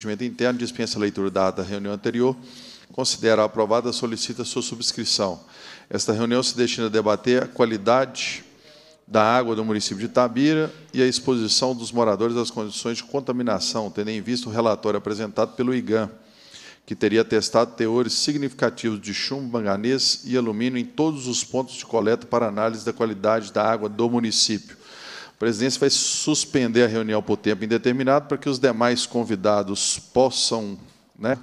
Regimento Interno dispensa a leitura da ata da reunião anterior, considera aprovada, solicita sua subscrição. Esta reunião se destina a debater a qualidade da água do município de Tabira e a exposição dos moradores às condições de contaminação, tendo em vista o relatório apresentado pelo IGAN, que teria testado teores significativos de chumbo, manganês e alumínio em todos os pontos de coleta para análise da qualidade da água do município. A presidência vai suspender a reunião por tempo indeterminado para que os demais convidados possam, né,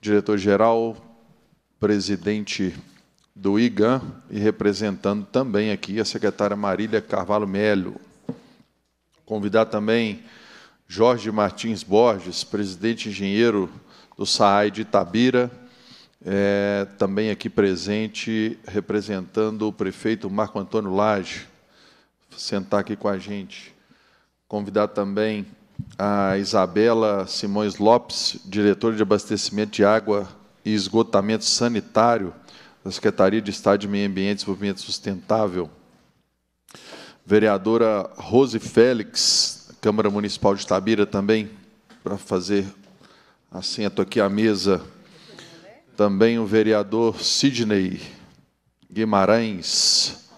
diretor-geral, presidente do IGAN e representando também aqui a secretária Marília Carvalho Melo. Convidar também Jorge Martins Borges, presidente engenheiro do SAAI de Itabira, é, também aqui presente, representando o prefeito Marco Antônio Lage sentar aqui com a gente. Convidar também a Isabela Simões Lopes, diretora de abastecimento de água e esgotamento sanitário da Secretaria de Estado de Meio Ambiente e Desenvolvimento Sustentável. Vereadora Rose Félix, Câmara Municipal de Tabira também, para fazer assento aqui à mesa. Também o vereador Sidney Guimarães,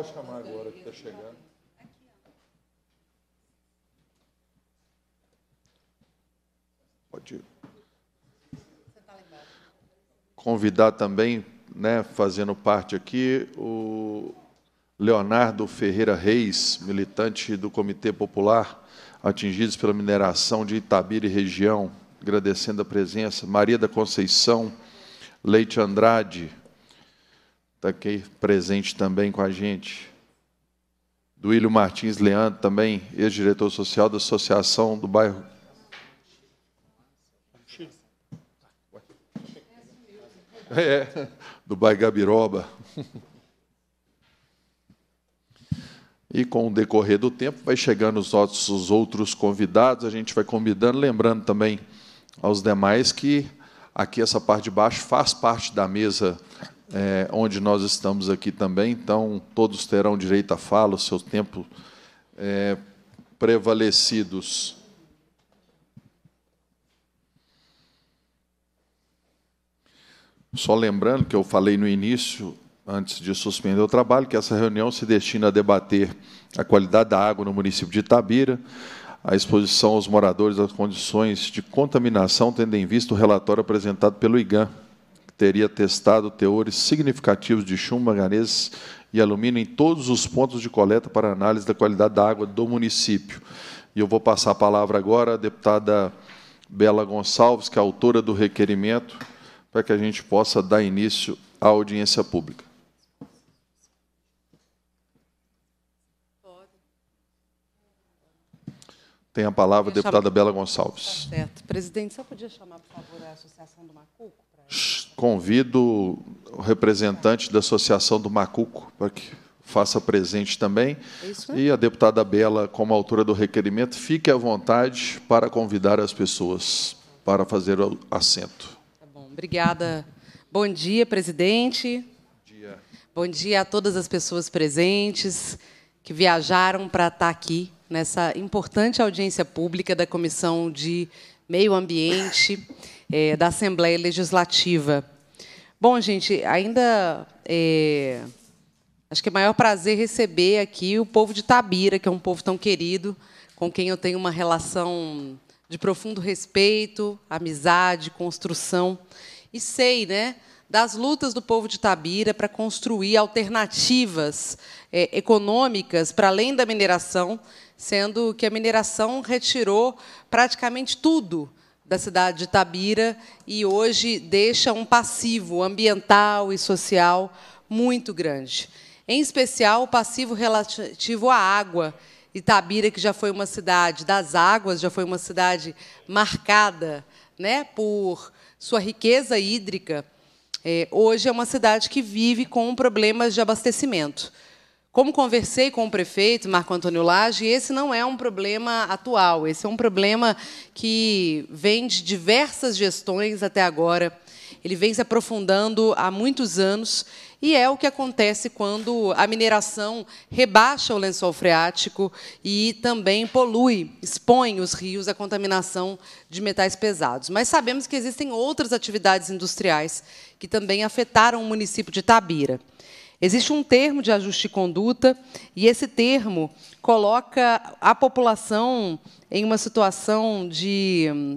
vou chamar agora que está chegando. Pode ir. Convidar também, né, fazendo parte aqui, o Leonardo Ferreira Reis, militante do Comitê Popular Atingidos pela Mineração de Itabira e Região, agradecendo a presença. Maria da Conceição Leite Andrade, está aqui presente também com a gente. Duílio Martins Leandro, também ex-diretor social da Associação do Bairro. É, é, do bairro Gabiroba. E com o decorrer do tempo, vai chegando os nossos outros convidados, a gente vai convidando, lembrando também aos demais que aqui essa parte de baixo faz parte da mesa é, onde nós estamos aqui também, então todos terão direito à fala, o seu tempo é, prevalecidos. Só lembrando que eu falei no início, antes de suspender o trabalho, que essa reunião se destina a debater a qualidade da água no município de Itabira, a exposição aos moradores às condições de contaminação, tendo em vista o relatório apresentado pelo IGAN teria testado teores significativos de chumbo, manganês e alumínio em todos os pontos de coleta para análise da qualidade da água do município. E eu vou passar a palavra agora à deputada Bela Gonçalves, que é autora do requerimento, para que a gente possa dar início à audiência pública. Tem a palavra a deputada Bela Gonçalves. Tá certo. Presidente, só podia chamar, por favor, a Associação do Macuco? Para... Convido o representante da Associação do Macuco para que faça presente também. E a deputada Bela, como autora do requerimento, fique à vontade para convidar as pessoas para fazer o assento. Tá bom, obrigada. Bom dia, presidente. Bom dia. Bom dia a todas as pessoas presentes que viajaram para estar aqui nessa importante audiência pública da Comissão de Meio Ambiente é, da Assembleia Legislativa. Bom, gente, ainda é, acho que é maior prazer receber aqui o povo de Tabira, que é um povo tão querido, com quem eu tenho uma relação de profundo respeito, amizade, construção. E sei, né, das lutas do povo de Tabira para construir alternativas é, econômicas para além da mineração, sendo que a mineração retirou praticamente tudo da cidade de Tabira e hoje deixa um passivo ambiental e social muito grande. Em especial, o passivo relativo à água. Itabira, que já foi uma cidade das águas, já foi uma cidade marcada né, por sua riqueza hídrica, é, hoje é uma cidade que vive com problemas de abastecimento. Como conversei com o prefeito Marco Antônio Lage, esse não é um problema atual, esse é um problema que vem de diversas gestões até agora. Ele vem se aprofundando há muitos anos e é o que acontece quando a mineração rebaixa o lençol freático e também polui, expõe os rios à contaminação de metais pesados. Mas sabemos que existem outras atividades industriais que também afetaram o município de Tabira. Existe um termo de ajuste de conduta e esse termo coloca a população em uma situação de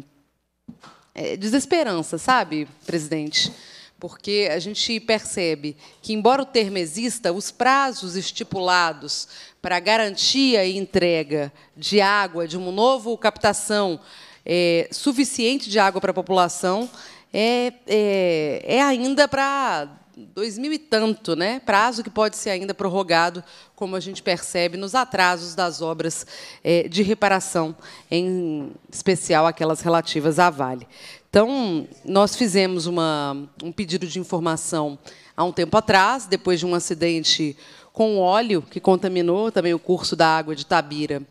eh, desesperança, sabe, presidente? Porque a gente percebe que, embora o termo exista, os prazos estipulados para garantia e entrega de água, de uma nova captação é, suficiente de água para a população, é, é, é ainda para dois mil e tanto, né? prazo que pode ser ainda prorrogado, como a gente percebe nos atrasos das obras é, de reparação, em especial aquelas relativas à Vale. Então, nós fizemos uma, um pedido de informação há um tempo atrás, depois de um acidente com óleo que contaminou também o curso da água de Tabira,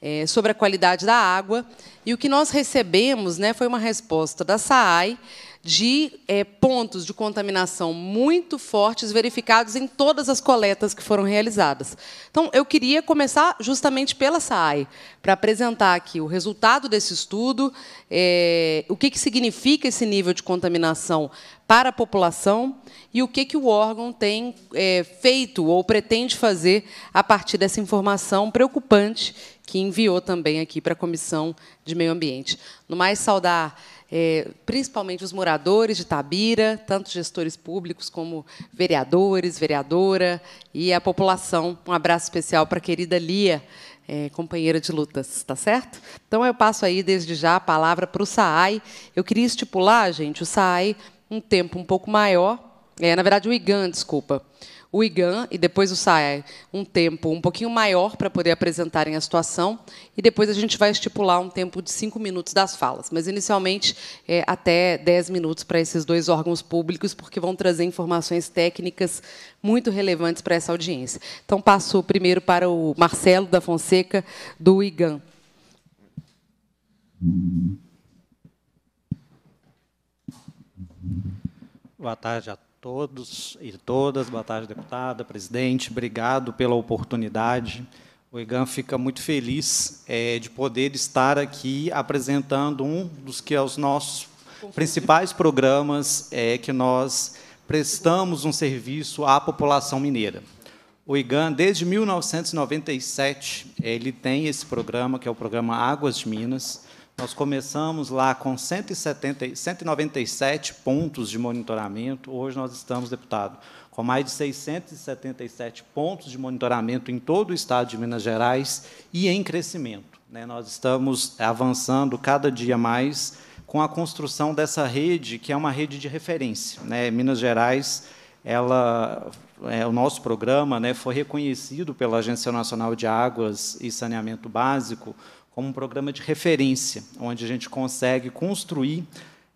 é, sobre a qualidade da água. E o que nós recebemos né, foi uma resposta da SAAI, de é, pontos de contaminação muito fortes verificados em todas as coletas que foram realizadas. Então, eu queria começar justamente pela Saai para apresentar aqui o resultado desse estudo, é, o que, que significa esse nível de contaminação para a população e o que, que o órgão tem é, feito ou pretende fazer a partir dessa informação preocupante que enviou também aqui para a Comissão de Meio Ambiente. No mais, saudar é, principalmente os moradores de Tabira, tanto gestores públicos como vereadores, vereadora e a população. Um abraço especial para a querida Lia, é, companheira de lutas, está certo? Então eu passo aí desde já a palavra para o SAAI. Eu queria estipular, gente, o SAAI um tempo um pouco maior, é, na verdade o IGAN, desculpa o IGAN e depois o SAE um tempo um pouquinho maior para poder apresentarem a situação e depois a gente vai estipular um tempo de cinco minutos das falas, mas inicialmente é, até dez minutos para esses dois órgãos públicos, porque vão trazer informações técnicas muito relevantes para essa audiência. Então passo primeiro para o Marcelo da Fonseca do IGAN. Boa tarde a todos e todas. Boa tarde, deputada, presidente. Obrigado pela oportunidade. O IGAM fica muito feliz é, de poder estar aqui apresentando um dos que é os nossos principais programas é que nós prestamos um serviço à população mineira. O IGAN, desde 1997, ele tem esse programa, que é o programa Águas de Minas, nós começamos lá com 170, 197 pontos de monitoramento, hoje nós estamos, deputado, com mais de 677 pontos de monitoramento em todo o estado de Minas Gerais e em crescimento. Né? Nós estamos avançando cada dia mais com a construção dessa rede, que é uma rede de referência. Né? Minas Gerais, ela, é, o nosso programa né, foi reconhecido pela Agência Nacional de Águas e Saneamento Básico como um programa de referência, onde a gente consegue construir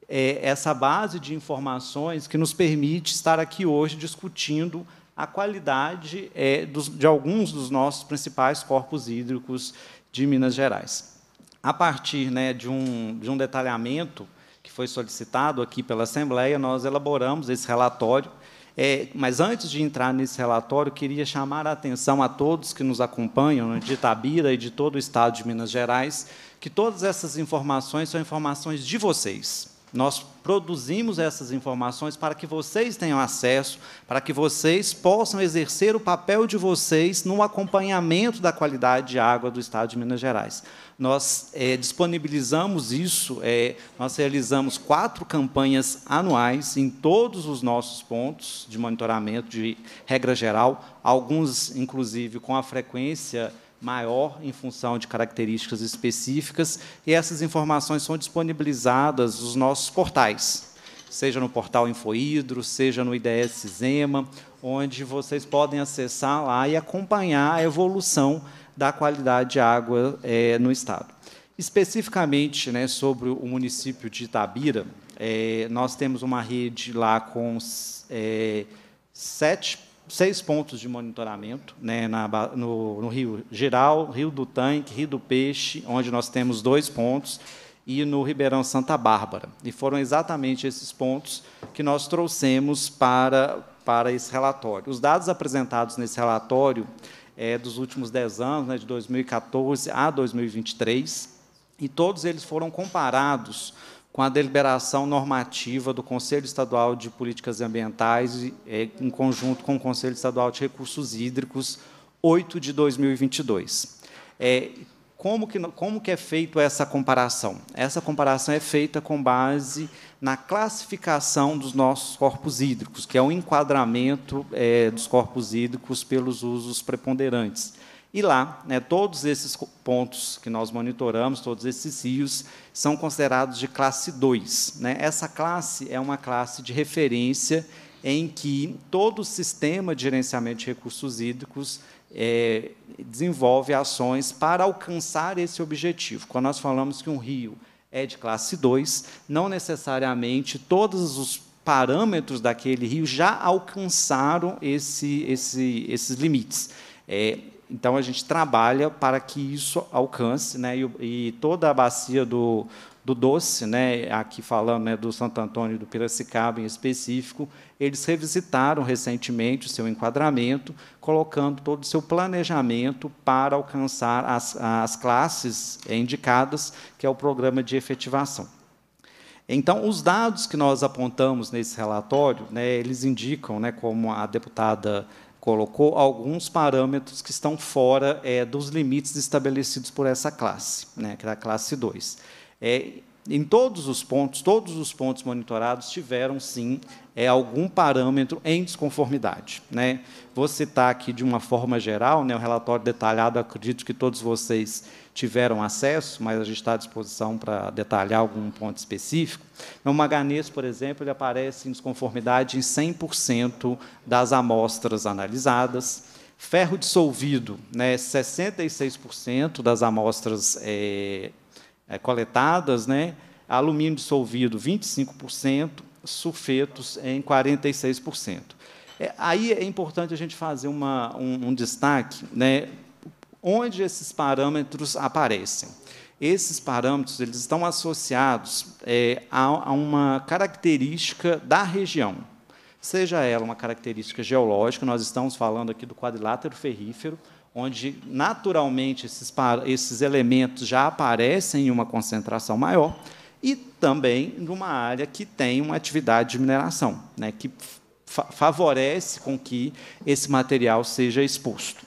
é, essa base de informações que nos permite estar aqui hoje discutindo a qualidade é, dos, de alguns dos nossos principais corpos hídricos de Minas Gerais. A partir né, de, um, de um detalhamento que foi solicitado aqui pela Assembleia, nós elaboramos esse relatório é, mas antes de entrar nesse relatório, queria chamar a atenção a todos que nos acompanham né, de Itabira e de todo o estado de Minas Gerais, que todas essas informações são informações de vocês. Nós produzimos essas informações para que vocês tenham acesso, para que vocês possam exercer o papel de vocês no acompanhamento da qualidade de água do Estado de Minas Gerais. Nós é, disponibilizamos isso, é, nós realizamos quatro campanhas anuais em todos os nossos pontos de monitoramento de regra geral, alguns, inclusive, com a frequência maior em função de características específicas, e essas informações são disponibilizadas nos nossos portais, seja no portal Infohidro, seja no IDS Zema, onde vocês podem acessar lá e acompanhar a evolução da qualidade de água é, no Estado. Especificamente né, sobre o município de Itabira, é, nós temos uma rede lá com é, sete seis pontos de monitoramento né, na, no, no, Rio Geral, Rio do Tanque, Rio do Peixe, onde nós temos dois pontos, e no Ribeirão Santa Bárbara. E foram exatamente esses pontos que nós trouxemos para, para esse relatório. Os dados apresentados nesse relatório é, dos últimos dez anos, né, de 2014 a 2023, e todos eles foram comparados com a deliberação normativa do Conselho Estadual de Políticas Ambientais, é, em conjunto com o Conselho Estadual de Recursos Hídricos, 8 de 2022. É, como, que, como que é feita essa comparação? Essa comparação é feita com base na classificação dos nossos corpos hídricos, que é o um enquadramento é, dos corpos hídricos pelos usos preponderantes. E lá, né, todos esses pontos que nós monitoramos, todos esses rios, são considerados de classe 2. Né? Essa classe é uma classe de referência em que todo o sistema de gerenciamento de recursos hídricos é, desenvolve ações para alcançar esse objetivo. Quando nós falamos que um rio é de classe 2, não necessariamente todos os parâmetros daquele rio já alcançaram esse, esse, esses limites. É, então a gente trabalha para que isso alcance, né? E, e toda a bacia do, do doce, né? Aqui falando né, do Santo Antônio e do Piracicaba em específico, eles revisitaram recentemente o seu enquadramento, colocando todo o seu planejamento para alcançar as, as classes indicadas, que é o programa de efetivação. Então, os dados que nós apontamos nesse relatório, né, eles indicam, né, como a deputada colocou alguns parâmetros que estão fora é, dos limites estabelecidos por essa classe, né, que era a classe 2. É, em todos os pontos, todos os pontos monitorados tiveram sim é, algum parâmetro em desconformidade. Né? Vou citar aqui de uma forma geral, né, o relatório detalhado, acredito que todos vocês tiveram acesso, mas a gente está à disposição para detalhar algum ponto específico. No então, Maganês, por exemplo, ele aparece em desconformidade em 100% das amostras analisadas. Ferro dissolvido, né, 66% das amostras é, é, coletadas, né? alumínio dissolvido 25%, sulfetos em 46%. É, aí é importante a gente fazer uma, um, um destaque, né? onde esses parâmetros aparecem. Esses parâmetros eles estão associados é, a, a uma característica da região, seja ela uma característica geológica, nós estamos falando aqui do quadrilátero ferrífero, onde naturalmente esses, esses elementos já aparecem em uma concentração maior, e também numa área que tem uma atividade de mineração, né, que fa favorece com que esse material seja exposto.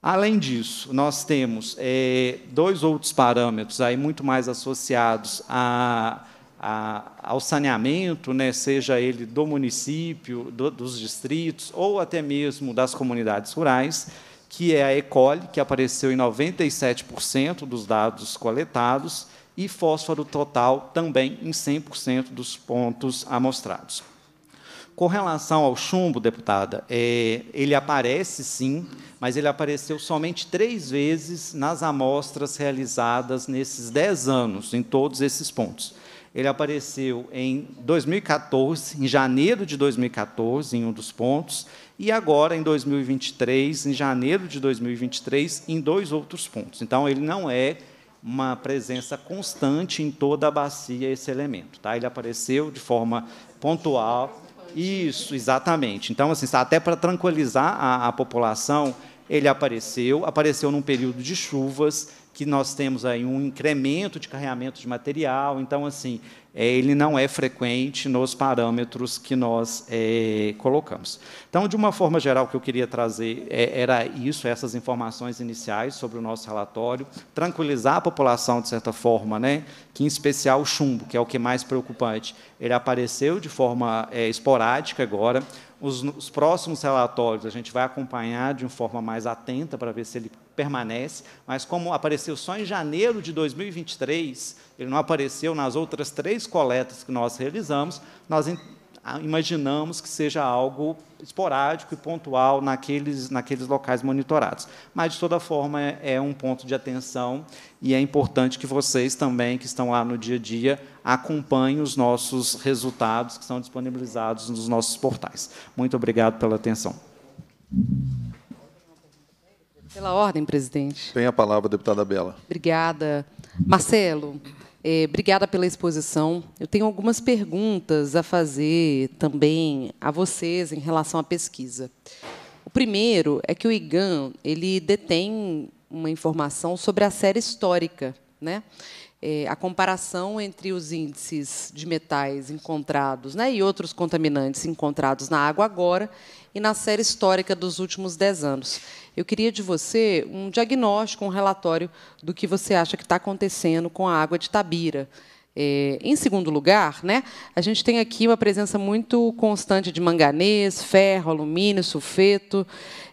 Além disso, nós temos é, dois outros parâmetros aí muito mais associados a, a, ao saneamento, né, seja ele do município, do, dos distritos ou até mesmo das comunidades rurais, que é a E. coli, que apareceu em 97% dos dados coletados, e fósforo total também em 100% dos pontos amostrados. Com relação ao chumbo, deputada, é, ele aparece sim, mas ele apareceu somente três vezes nas amostras realizadas nesses dez anos, em todos esses pontos. Ele apareceu em 2014, em janeiro de 2014, em um dos pontos, e agora em 2023, em janeiro de 2023, em dois outros pontos. Então, ele não é uma presença constante em toda a bacia esse elemento, tá? Ele apareceu de forma pontual. Isso, exatamente. Então, assim, até para tranquilizar a, a população, ele apareceu, apareceu num período de chuvas, que nós temos aí um incremento de carregamento de material. Então, assim, é, ele não é frequente nos parâmetros que nós é, colocamos. Então, de uma forma geral, o que eu queria trazer é, era isso, essas informações iniciais sobre o nosso relatório, tranquilizar a população, de certa forma, né? que, em especial, o chumbo, que é o que é mais preocupante, ele apareceu de forma é, esporádica agora, os, os, próximos relatórios a gente vai acompanhar de uma forma mais atenta para ver se ele permanece, mas como apareceu só em janeiro de 2023, ele não apareceu nas outras três coletas que nós realizamos, nós ah, imaginamos que seja algo esporádico e pontual naqueles, naqueles locais monitorados. Mas, de toda forma, é, é um ponto de atenção e é importante que vocês também, que estão lá no dia a dia, acompanhem os nossos resultados que são disponibilizados nos nossos portais. Muito obrigado pela atenção. Pela ordem, presidente. Tem a palavra, deputada Bela. Obrigada. Marcelo, é, obrigada pela exposição. Eu tenho algumas perguntas a fazer também a vocês em relação à pesquisa. O primeiro é que o IGAN ele detém uma informação sobre a série histórica, né? É, a comparação entre os índices de metais encontrados né, e outros contaminantes encontrados na água agora e na série histórica dos últimos dez anos. Eu queria de você um diagnóstico, um relatório do que você acha que está acontecendo com a água de Tabira. É, em segundo lugar, né, a gente tem aqui uma presença muito constante de manganês, ferro, alumínio, sulfeto,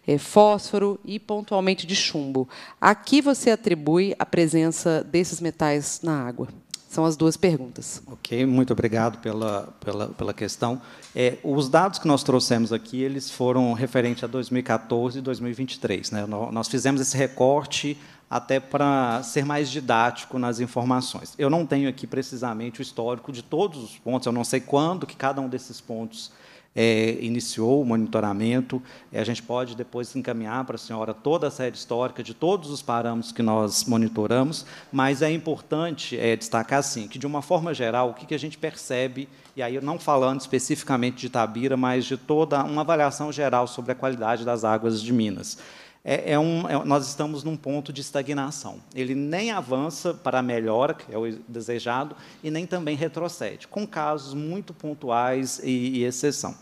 é, fósforo e, pontualmente, de chumbo. A que você atribui a presença desses metais na água? São as duas perguntas. Ok, muito obrigado pela, pela, pela questão. É, os dados que nós trouxemos aqui, eles foram referentes a 2014 e 2023. Né? Nós fizemos esse recorte até para ser mais didático nas informações. Eu não tenho aqui precisamente o histórico de todos os pontos, eu não sei quando que cada um desses pontos é, iniciou o monitoramento. É, a gente pode depois encaminhar para a senhora toda a série histórica de todos os parâmetros que nós monitoramos, mas é importante é, destacar assim, que, de uma forma geral, o que, que a gente percebe, e aí não falando especificamente de Tabira, mas de toda uma avaliação geral sobre a qualidade das águas de Minas é, é um, é, nós estamos num ponto de estagnação. Ele nem avança para a melhora, que é o desejado, e nem também retrocede, com casos muito pontuais e, e exceção.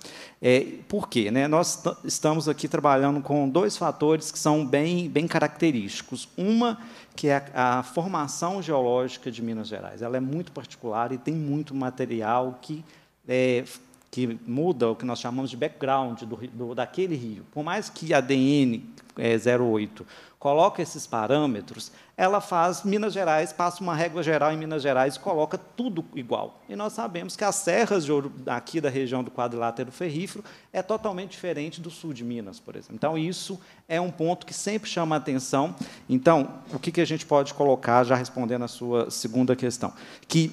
É, por quê? Né? Nós estamos aqui trabalhando com dois fatores que são bem, bem característicos. Uma, que é a, a formação geológica de Minas Gerais. Ela é muito particular e tem muito material que é, que muda o que nós chamamos de background do, do daquele rio. Por mais que a DN é, 08 coloque esses parâmetros, ela faz Minas Gerais, passa uma régua geral em Minas Gerais e coloca tudo igual. E nós sabemos que as serras de ouro aqui da região do quadrilátero ferrífero é totalmente diferente do sul de Minas, por exemplo. Então, isso é um ponto que sempre chama a atenção. Então, o que, que a gente pode colocar, já respondendo a sua segunda questão? Que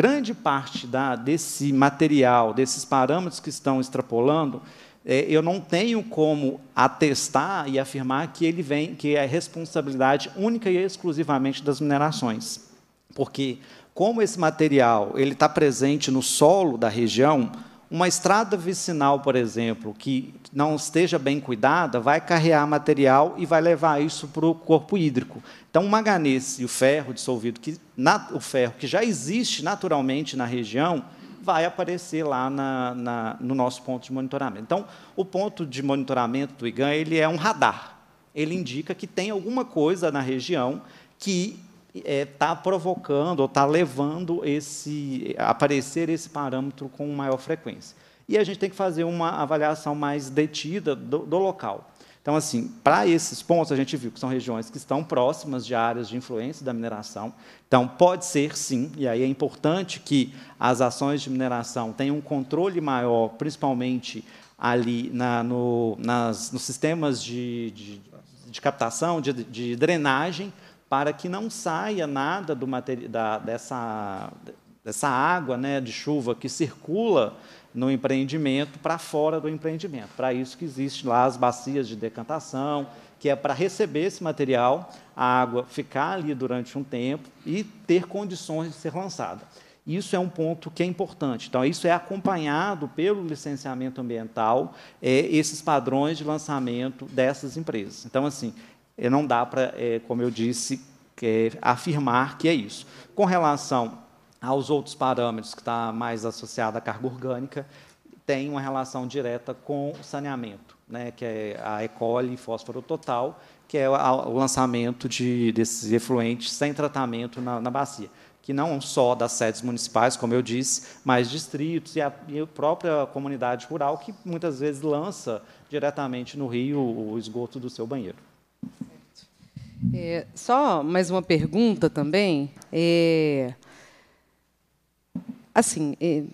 grande parte da, desse material, desses parâmetros que estão extrapolando, é, eu não tenho como atestar e afirmar que ele vem, que é a responsabilidade única e exclusivamente das minerações, porque como esse material ele está presente no solo da região, uma estrada vicinal, por exemplo, que não esteja bem cuidada, vai carrear material e vai levar isso para o corpo hídrico. Então, o manganês e o ferro dissolvido, que, na, o ferro que já existe naturalmente na região, vai aparecer lá na, na, no nosso ponto de monitoramento. Então, o ponto de monitoramento do IGAN ele é um radar. Ele indica que tem alguma coisa na região que está é, tá provocando ou está levando esse aparecer esse parâmetro com maior frequência. E a gente tem que fazer uma avaliação mais detida do, do local. Então, assim, para esses pontos, a gente viu que são regiões que estão próximas de áreas de influência da mineração. Então, pode ser sim, e aí é importante que as ações de mineração tenham um controle maior, principalmente ali na, no, nas, nos sistemas de, de, de captação, de, de drenagem, para que não saia nada do da, dessa, dessa água né, de chuva que circula no empreendimento para fora do empreendimento. Para isso que existe lá as bacias de decantação, que é para receber esse material, a água ficar ali durante um tempo e ter condições de ser lançada. Isso é um ponto que é importante. Então, isso é acompanhado pelo licenciamento ambiental, é, esses padrões de lançamento dessas empresas. Então, assim, é, não dá para, é, como eu disse, é, afirmar que é isso. Com relação aos outros parâmetros que está mais associado à carga orgânica, tem uma relação direta com o saneamento, né, que é a E. coli fósforo total, que é o lançamento de, desses efluentes sem tratamento na, na bacia, que não só das sedes municipais, como eu disse, mas distritos e a, e a própria comunidade rural, que muitas vezes lança diretamente no rio o esgoto do seu banheiro. É, só mais uma pergunta também. É, assim, é,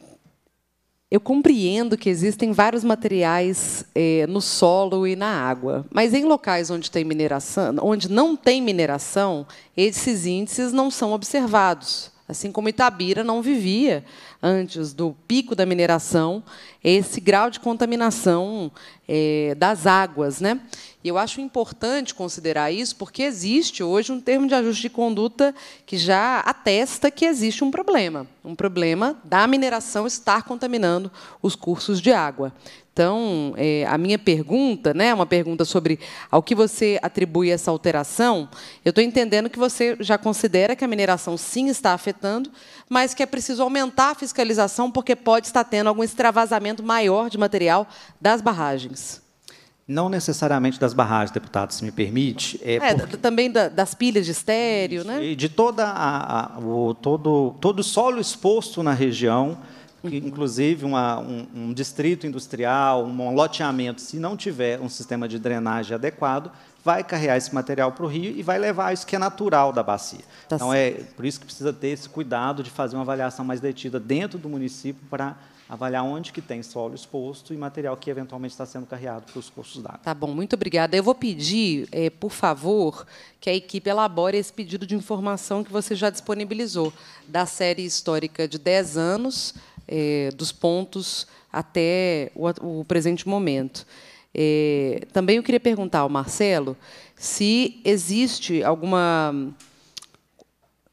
eu compreendo que existem vários materiais é, no solo e na água, mas em locais onde tem mineração, onde não tem mineração, esses índices não são observados. Assim como Itabira não vivia, antes do pico da mineração, esse grau de contaminação é, das águas. Né? E eu acho importante considerar isso, porque existe hoje um termo de ajuste de conduta que já atesta que existe um problema um problema da mineração estar contaminando os cursos de água. Então, é, a minha pergunta, né, uma pergunta sobre ao que você atribui essa alteração, eu estou entendendo que você já considera que a mineração sim está afetando, mas que é preciso aumentar a fiscalização porque pode estar tendo algum extravasamento maior de material das barragens. Não necessariamente das barragens, deputado, se me permite. É, é porque... Também da, das pilhas de estéreo, né? de toda a, a, o, todo, todo o solo exposto na região inclusive uma, um, um, distrito industrial, um loteamento, se não tiver um sistema de drenagem adequado, vai carregar esse material para o rio e vai levar isso que é natural da bacia. Tá então é certo. é por isso que precisa ter esse cuidado de fazer uma avaliação mais detida dentro do município para avaliar onde que tem solo exposto e material que eventualmente está sendo carreado para os cursos d'água. Tá bom, muito obrigada. Eu vou pedir, é, por favor, que a equipe elabore esse pedido de informação que você já disponibilizou da série histórica de 10 anos é, dos pontos até o, o presente momento. É, também eu queria perguntar ao Marcelo se existe alguma.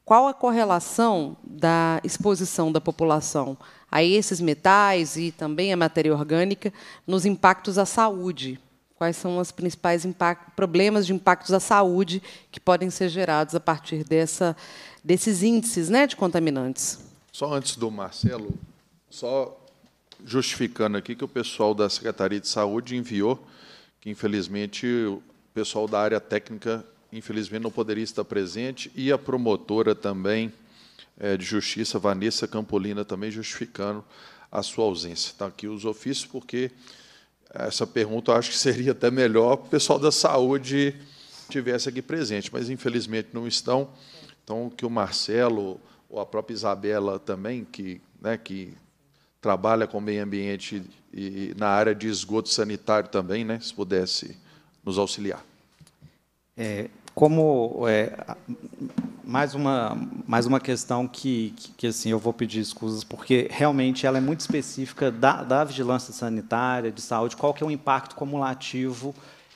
Qual a correlação da exposição da população a esses metais e também a matéria orgânica nos impactos à saúde? Quais são os principais problemas de impactos à saúde que podem ser gerados a partir dessa, desses índices né, de contaminantes? Só antes do Marcelo, só justificando aqui que o pessoal da Secretaria de Saúde enviou, que infelizmente o pessoal da área técnica, infelizmente, não poderia estar presente, e a promotora também é, de Justiça, Vanessa Campolina, também justificando a sua ausência. Está aqui os ofícios, porque essa pergunta eu acho que seria até melhor o pessoal da saúde tivesse aqui presente, mas infelizmente não estão. Então, que o Marcelo ou a própria Isabela também, que, né, que trabalha com meio ambiente e, na área de esgoto sanitário também, né? Se pudesse nos auxiliar. É, como é, mais uma mais uma questão que, que, que, assim eu vou pedir desculpas porque realmente ela é muito específica da, da vigilância sanitária de saúde qual que é o impacto cumulativo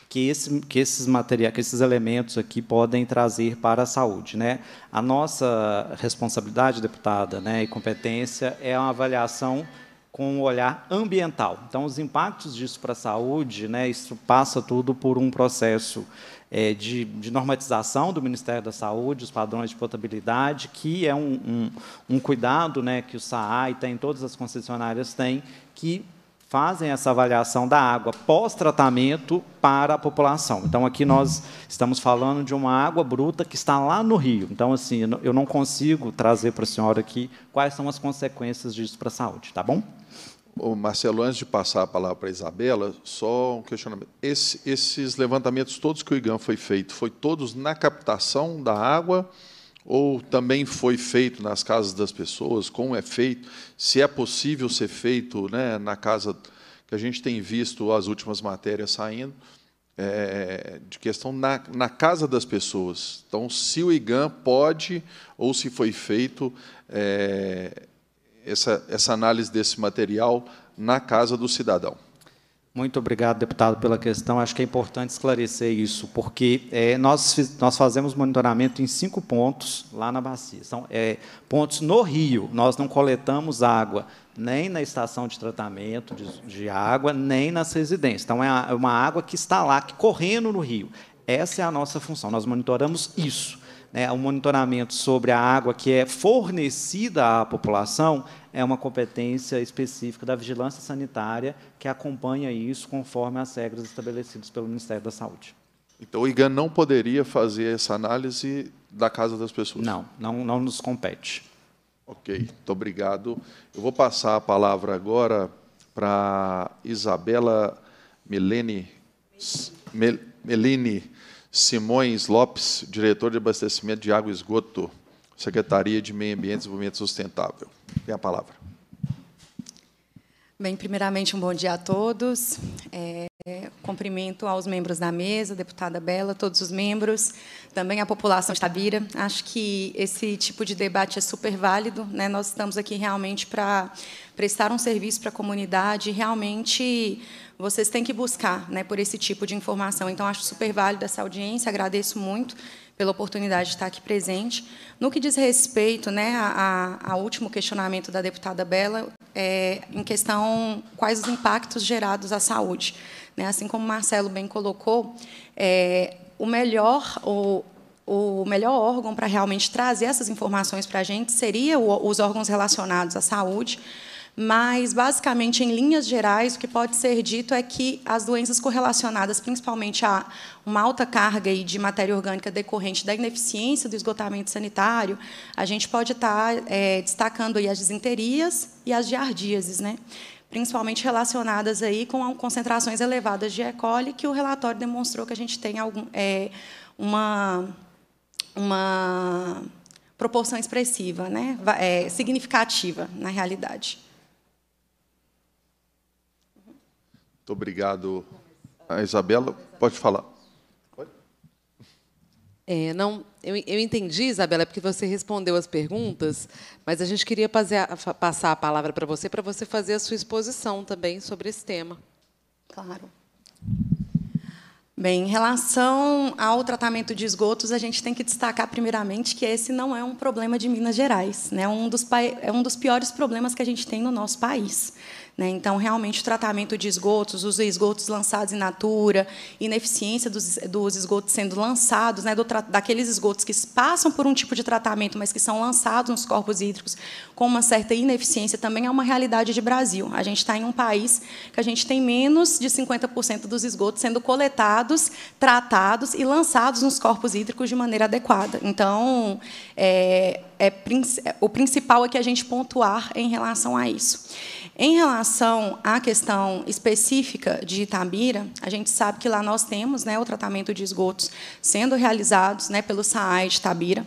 que, esse, que esses materiais, que esses elementos aqui podem trazer para a saúde. Né? A nossa responsabilidade, deputada, né, e competência é uma avaliação com um olhar ambiental. Então, os impactos disso para a saúde, né, isso passa tudo por um processo é, de, de, normatização do Ministério da Saúde, os padrões de potabilidade, que é um, um, um cuidado né, que o SAAI tem, todas as concessionárias têm, que fazem essa avaliação da água pós-tratamento para a população. Então, aqui nós estamos falando de uma água bruta que está lá no rio. Então, assim, eu não consigo trazer para a senhora aqui quais são as consequências disso para a saúde, tá bom? Ô Marcelo, antes de passar a palavra para a Isabela, só um questionamento. Esse, esses levantamentos todos que o IGAM foi feito, foi todos na captação da água ou também foi feito nas casas das pessoas, como é feito, se é possível ser feito né, na casa que a gente tem visto as últimas matérias saindo, é, de questão na, na, casa das pessoas. Então, se o IGAM pode ou se foi feito é, essa, essa análise desse material na casa do cidadão. Muito obrigado, deputado, pela questão. Acho que é importante esclarecer isso, porque é, nós, nós fazemos monitoramento em cinco pontos lá na bacia. São é, pontos no rio. Nós não coletamos água nem na estação de tratamento de, de água, nem nas residências. Então, é, é uma água que está lá, que correndo no rio. Essa é a nossa função. Nós monitoramos isso né, o monitoramento sobre a água que é fornecida à população é uma competência específica da vigilância sanitária que acompanha isso conforme as regras estabelecidas pelo Ministério da Saúde. Então o IGAN não poderia fazer essa análise da casa das pessoas? Não, não, não nos compete. Ok, muito obrigado. Eu vou passar a palavra agora para Isabela Milene, Melini Simões Lopes, diretor de abastecimento de água e esgoto, Secretaria de Meio Ambiente e Desenvolvimento Sustentável. Tem a palavra. Bem, primeiramente, um bom dia a todos. É, cumprimento aos membros da mesa, deputada Bela, todos os membros, também a população de Tabira. Acho que esse tipo de debate é super válido. Né? Nós estamos aqui realmente para prestar um serviço para a comunidade, realmente vocês têm que buscar né, por esse tipo de informação. Então, acho super válido essa audiência, agradeço muito pela oportunidade de estar aqui presente. No que diz respeito né, ao último questionamento da deputada Bela, é, em questão quais os impactos gerados à saúde. Né, assim como o Marcelo bem colocou, é, o melhor, o, o melhor órgão para realmente trazer essas informações para a gente seria o, os órgãos relacionados à saúde, mas basicamente em linhas gerais o que pode ser dito é que as doenças correlacionadas principalmente a uma alta carga de matéria orgânica decorrente da ineficiência do esgotamento sanitário, a gente pode estar tá, é, destacando aí as desinterias e as giardíases, né? principalmente relacionadas aí com concentrações elevadas de E. coli, que o relatório demonstrou que a gente tem algum, é, uma, uma proporção expressiva, né? É, significativa, na realidade. Muito obrigado. A Isabela, pode falar. É, não, eu, eu, entendi, Isabela, é porque você respondeu as perguntas, mas a gente queria fazer, passar a palavra para você, para você fazer a sua exposição também sobre esse tema. Claro. Bem, em relação ao tratamento de esgotos, a gente tem que destacar, primeiramente, que esse não é um problema de Minas Gerais. Né? Um dos, é um dos piores problemas que a gente tem no nosso país. Né? Então, realmente, o tratamento de esgotos, os esgotos lançados em natura, ineficiência dos, dos esgotos sendo lançados, né, do, daqueles esgotos que passam por um tipo de tratamento, mas que são lançados nos corpos hídricos com uma certa ineficiência, também é uma realidade de Brasil. A gente está em um país que a gente tem menos de 50% dos esgotos sendo coletados, tratados e lançados nos corpos hídricos de maneira adequada. Então, é, é, o principal é que a gente pontuar em relação a isso. Em relação à questão específica de Itabira, a gente sabe que lá nós temos né, o tratamento de esgotos sendo realizados né, pelo SAAI de Itabira.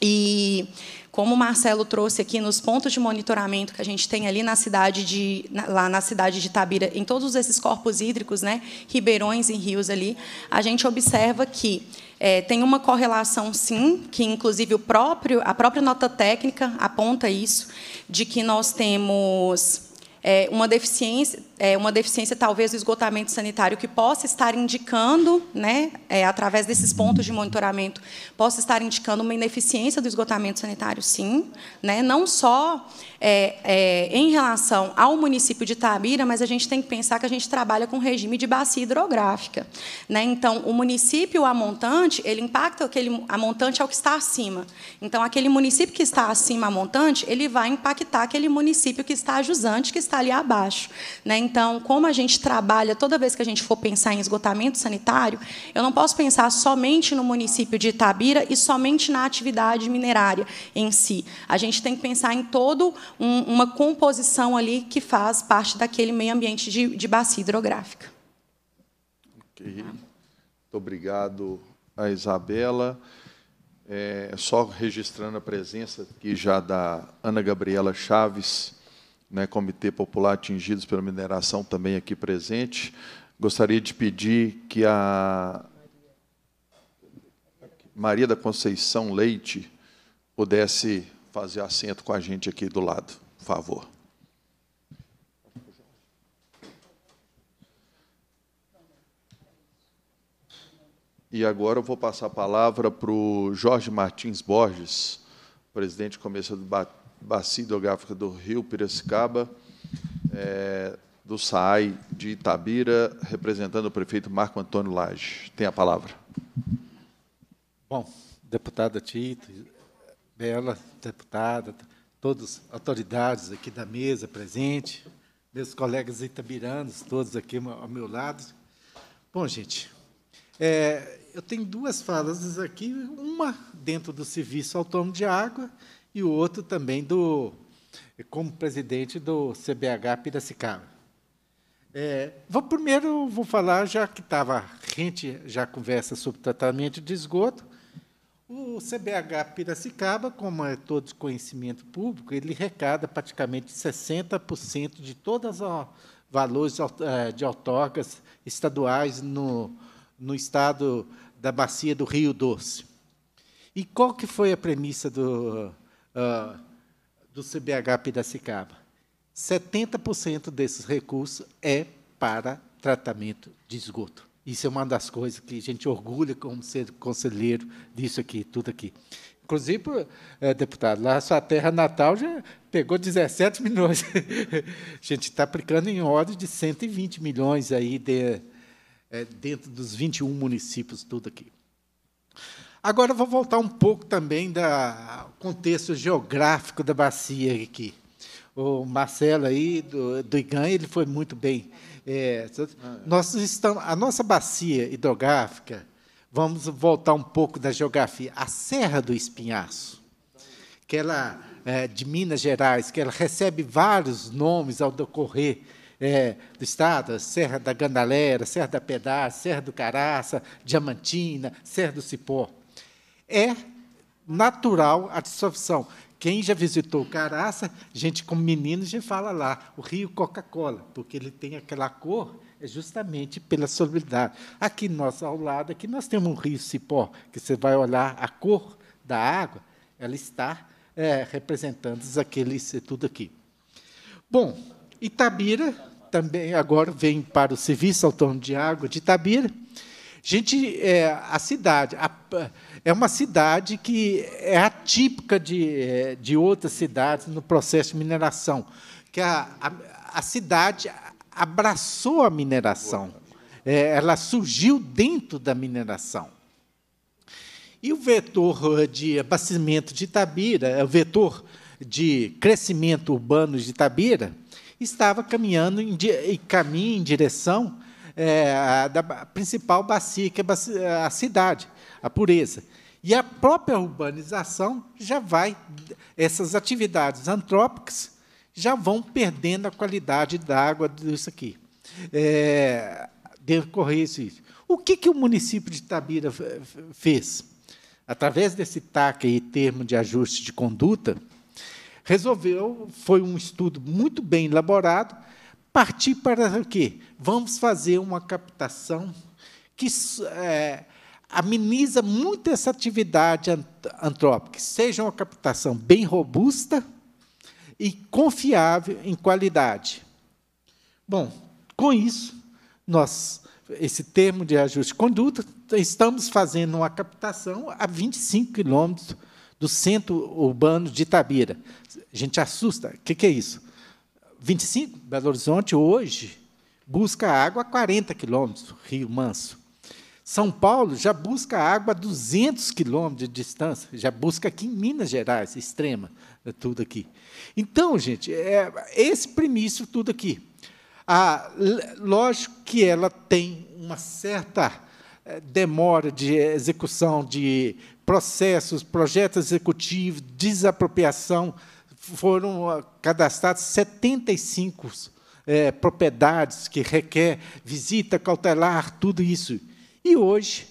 E como o Marcelo trouxe aqui nos pontos de monitoramento que a gente tem ali na cidade de lá na cidade de Tabira, em todos esses corpos hídricos, né, ribeirões e rios ali, a gente observa que é, tem uma correlação, sim, que inclusive o próprio, a própria nota técnica aponta isso, de que nós temos é, uma deficiência é, uma deficiência, talvez, do esgotamento sanitário, que possa estar indicando, né, é, através desses pontos de monitoramento, possa estar indicando uma ineficiência do esgotamento sanitário, sim, né, não só é, é em relação ao município de Itabira, mas a gente tem que pensar que a gente trabalha com regime de bacia hidrográfica. Né, então, o município a montante, ele impacta aquele a montante ao que está acima. Então, aquele município que está acima a montante, ele vai impactar aquele município que está a jusante, que está ali abaixo. Né, então, como a gente trabalha, toda vez que a gente for pensar em esgotamento sanitário, eu não posso pensar somente no município de Itabira e somente na atividade minerária em si. A gente tem que pensar em todo um, uma composição ali que faz parte daquele meio ambiente de, de bacia hidrográfica. Ok. Muito obrigado a Isabela. É, só registrando a presença aqui já da Ana Gabriela Chaves, né, Comitê Popular atingidos pela mineração também aqui presente. Gostaria de pedir que a Maria da Conceição Leite pudesse fazer assento com a gente aqui do lado, por favor. E agora eu vou passar a palavra para o Jorge Martins Borges, presidente do Comércio do Bat bacia hidrográfica do rio Piracicaba, é, do SAAI de Itabira, representando o prefeito Marco Antônio Lage. Tem a palavra. Bom, deputada Tito, Bela, deputada, todos autoridades aqui da mesa presente, meus colegas itabiranos, todos aqui ao meu lado. Bom, gente, é, eu tenho duas falas aqui, uma dentro do Serviço Autônomo de Água e o outro também do como presidente do CBH Piracicaba. É, vou primeiro vou falar já que estava gente já conversa sobre tratamento de esgoto. O CBH Piracicaba, como é todo conhecimento público, ele recada praticamente 60% de todos os valores é, de outorgas estaduais no, no estado da bacia do Rio Doce. E qual que foi a premissa do, uh, do CBH Piracicaba. 70% desses recursos é para tratamento de esgoto. Isso é uma das coisas que a gente orgulha como ser conselheiro disso aqui, tudo aqui. Inclusive, é, deputado, lá a sua terra natal já pegou 17 milhões. a gente está aplicando em ordem de 120 milhões aí de, é, dentro dos 21 municípios, tudo aqui. Agora, vou voltar um pouco também do contexto geográfico da bacia aqui. O Marcelo aí, do, do IGAN, ele foi muito bem. É, nós estamos, a nossa bacia hidrográfica, vamos voltar um pouco da geografia, a Serra do Espinhaço, que ela, é, de Minas Gerais, que ela recebe vários nomes ao decorrer é, do estado, Serra da Gandalera, Serra da Pedra, Serra do Caraça, Diamantina, Serra do Cipó é natural a dissolução. Quem já visitou Caraça, gente como menino já fala lá, o rio Coca-Cola, porque ele tem aquela cor, é justamente pela solubilidade. Aqui nós, ao lado, aqui nós temos um rio Cipó, que você vai olhar a cor da água, ela está é, representando aqueles tudo aqui. Bom, Itabira também agora vem para o Serviço Autônomo de Água de Itabira. Gente, é, a cidade a, é uma cidade que é atípica de, é, de outras cidades no processo de mineração, que a, a, a cidade abraçou a mineração, é, ela surgiu dentro da mineração. E o vetor de abastecimento de Itabira, é, o vetor de crescimento urbano de Itabira, estava caminhando em, e caminha em direção é, da principal bacia, que é a cidade, a pureza. E a própria urbanização já vai, essas atividades antrópicas já vão perdendo a qualidade da água disso aqui. É, decorrer isso. O que, que o município de Tabira fez? Através desse TAC e termo de ajuste de conduta, resolveu, foi um estudo muito bem elaborado, Partir para o quê? Vamos fazer uma captação que é, ameniza muito essa atividade antrópica, seja uma captação bem robusta e confiável em qualidade. Bom, com isso, nós esse termo de ajuste de conduta, estamos fazendo uma captação a 25 quilômetros do centro urbano de Itabira. A gente assusta. O que, que é isso? 25, Belo Horizonte hoje busca água a 40 quilômetros, Rio Manso. São Paulo já busca água a 200 quilômetros de distância, já busca aqui em Minas Gerais, extrema, eh, tudo aqui. Então, gente, é esse primício tudo aqui. lógico que ela tem uma certa eh, demora de execução de processos, projetos executivos, desapropriação, foram cadastradas 75 é, propriedades que requer visita cautelar, tudo isso. E hoje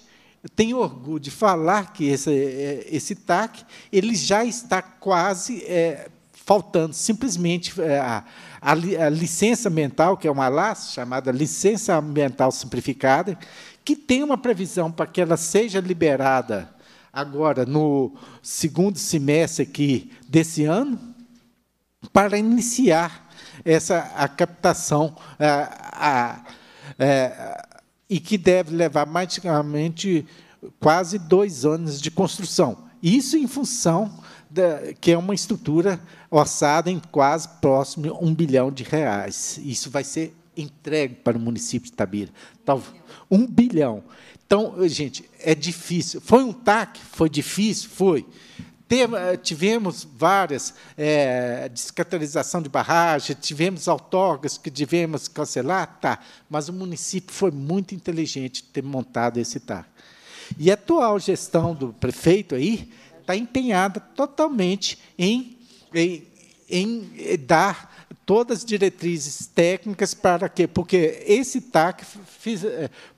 tenho orgulho de falar que esse, é, esse TAC ele já está quase é, faltando. Simplesmente é, a, a, licença ambiental, que é uma LAS, chamada licença ambiental simplificada, que tem uma previsão para que ela seja liberada agora no segundo semestre aqui desse ano, para iniciar essa a captação é, a, a, é, a, e que deve levar praticamente quase dois anos de construção. Isso em função da, que é uma estrutura orçada em quase próximo a um bilhão de reais. Isso vai ser entregue para o município de Tabira. Então, um bilhão. Então, gente, é difícil. Foi um TAC? Foi difícil? Foi. Eh, tivemos várias é, descatalização de barragem, tivemos autógrafos que tivemos cancelar, tá, mas o município foi muito inteligente de ter montado esse TAR. Tá. E a atual gestão do prefeito aí está empenhada totalmente em, em, em eh, dar todas as diretrizes técnicas para quê? Porque esse TAC, tá fiz,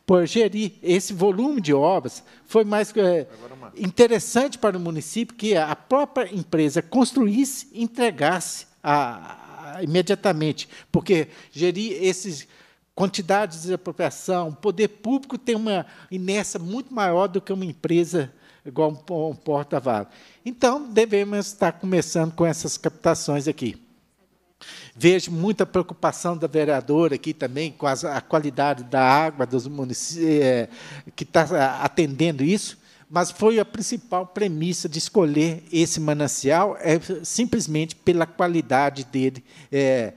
por gerir esse volume de obras, foi mais interessante para o município que a própria empresa construísse e entregasse a, a, imediatamente, porque gerir esses quantidades de apropriação. o poder público tem uma inércia muito maior do que uma empresa igual um, um porta-vale. Então, devemos estar começando com essas captações aqui. Vejo muita preocupação da vereadora aqui também com as, a qualidade da água dos municípios é, eh, que está atendendo isso. Mas foi a principal premissa de escolher esse manancial, é simplesmente pela qualidade dele. É,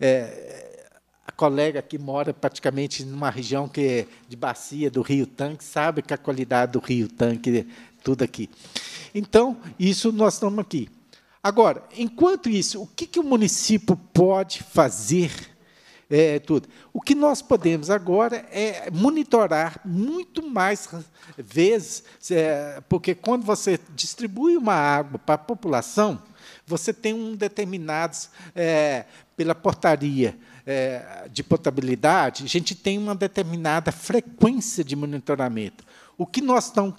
é, a colega que mora praticamente numa região que é de bacia do Rio Tanque sabe que a qualidade do Rio Tanque é tudo aqui. Então, isso nós estamos aqui. Agora, enquanto isso, o que, que o município pode fazer é, é, tudo. O que nós podemos agora é monitorar muito mais vezes, é, porque quando você distribui uma água para a população, você tem um determinados é, pela portaria é, de potabilidade, a gente tem uma determinada frequência de monitoramento. O que nós estamos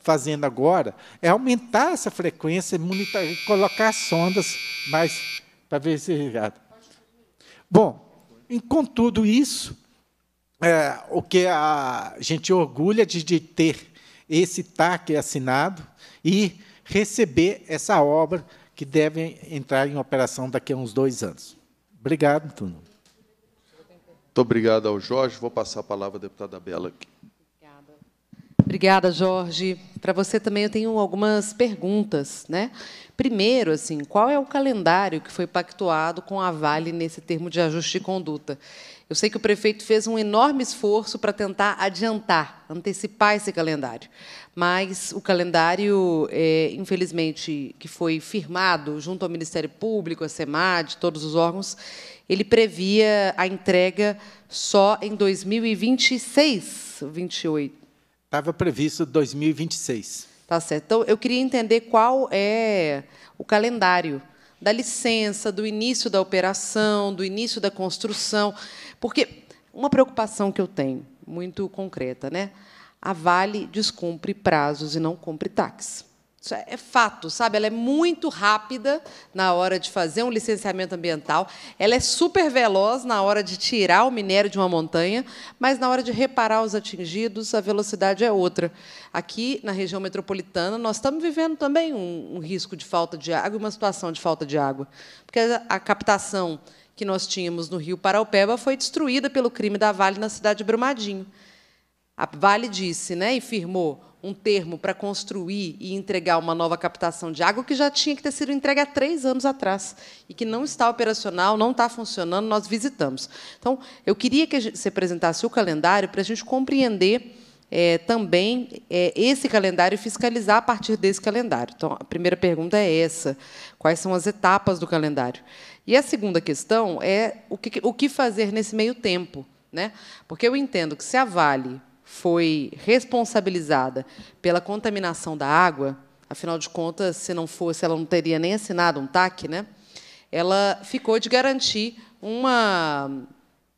fazendo agora é aumentar essa frequência e colocar sondas mais para ver se. É Bom, e com tudo isso, é, o que a gente orgulha de, de ter esse TAC assinado e receber essa obra que deve entrar em operação daqui a uns dois anos. Obrigado, Tuno. Muito obrigado ao Jorge. Vou passar a palavra à deputada Bela aqui. Obrigada, Jorge. Para você também eu tenho algumas perguntas, né? Primeiro, assim, qual é o calendário que foi pactuado com a Vale nesse termo de ajuste de conduta? Eu sei que o prefeito fez um enorme esforço para tentar adiantar, antecipar esse calendário, mas o calendário, é, infelizmente, que foi firmado junto ao Ministério Público, a SEMAD, todos os órgãos, ele previa a entrega só em 2026, 28. Estava previsto 2026. Tá certo. Então, eu queria entender qual é o calendário da licença, do início da operação, do início da construção, porque uma preocupação que eu tenho, muito concreta, né? A Vale descumpre prazos e não cumpre taxas. Isso é, é fato, sabe? Ela é muito rápida na hora de fazer um licenciamento ambiental, ela é super veloz na hora de tirar o minério de uma montanha, mas na hora de reparar os atingidos, a velocidade é outra. Aqui, na região metropolitana, nós estamos vivendo também um, um risco de falta de água, uma situação de falta de água, porque a captação que nós tínhamos no Rio Paraupeba foi destruída pelo crime da Vale na cidade de Brumadinho. A Vale disse né, e firmou um termo para construir e entregar uma nova captação de água que já tinha que ter sido entregue há três anos atrás e que não está operacional, não está funcionando, nós visitamos. Então, eu queria que você apresentasse o calendário para a gente compreender é, também é, esse calendário e fiscalizar a partir desse calendário. Então, a primeira pergunta é essa: quais são as etapas do calendário? E a segunda questão é o que, o que fazer nesse meio tempo. Né? Porque eu entendo que se a Vale foi responsabilizada pela contaminação da água, afinal de contas, se não fosse, ela não teria nem assinado um TAC, né? ela ficou de garantir uma,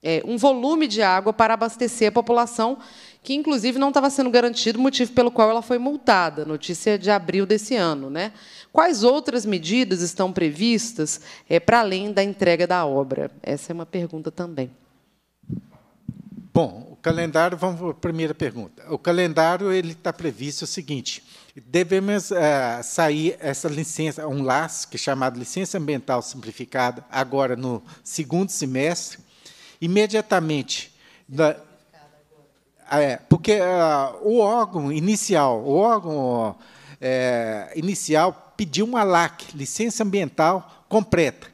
é, um volume de água para abastecer a população, que inclusive não estava sendo garantido, motivo pelo qual ela foi multada, notícia de abril desse ano. Né? Quais outras medidas estão previstas é, para além da entrega da obra? Essa é uma pergunta também. Bom, calendário, vamos para a primeira pergunta. O calendário ele está previsto o seguinte: devemos é, sair essa licença, um LAS, que é chamado licença ambiental simplificada, agora no segundo semestre, imediatamente. Na, ah, é, porque uh, o órgão inicial, o órgão é, inicial pediu uma LAC, licença ambiental completa.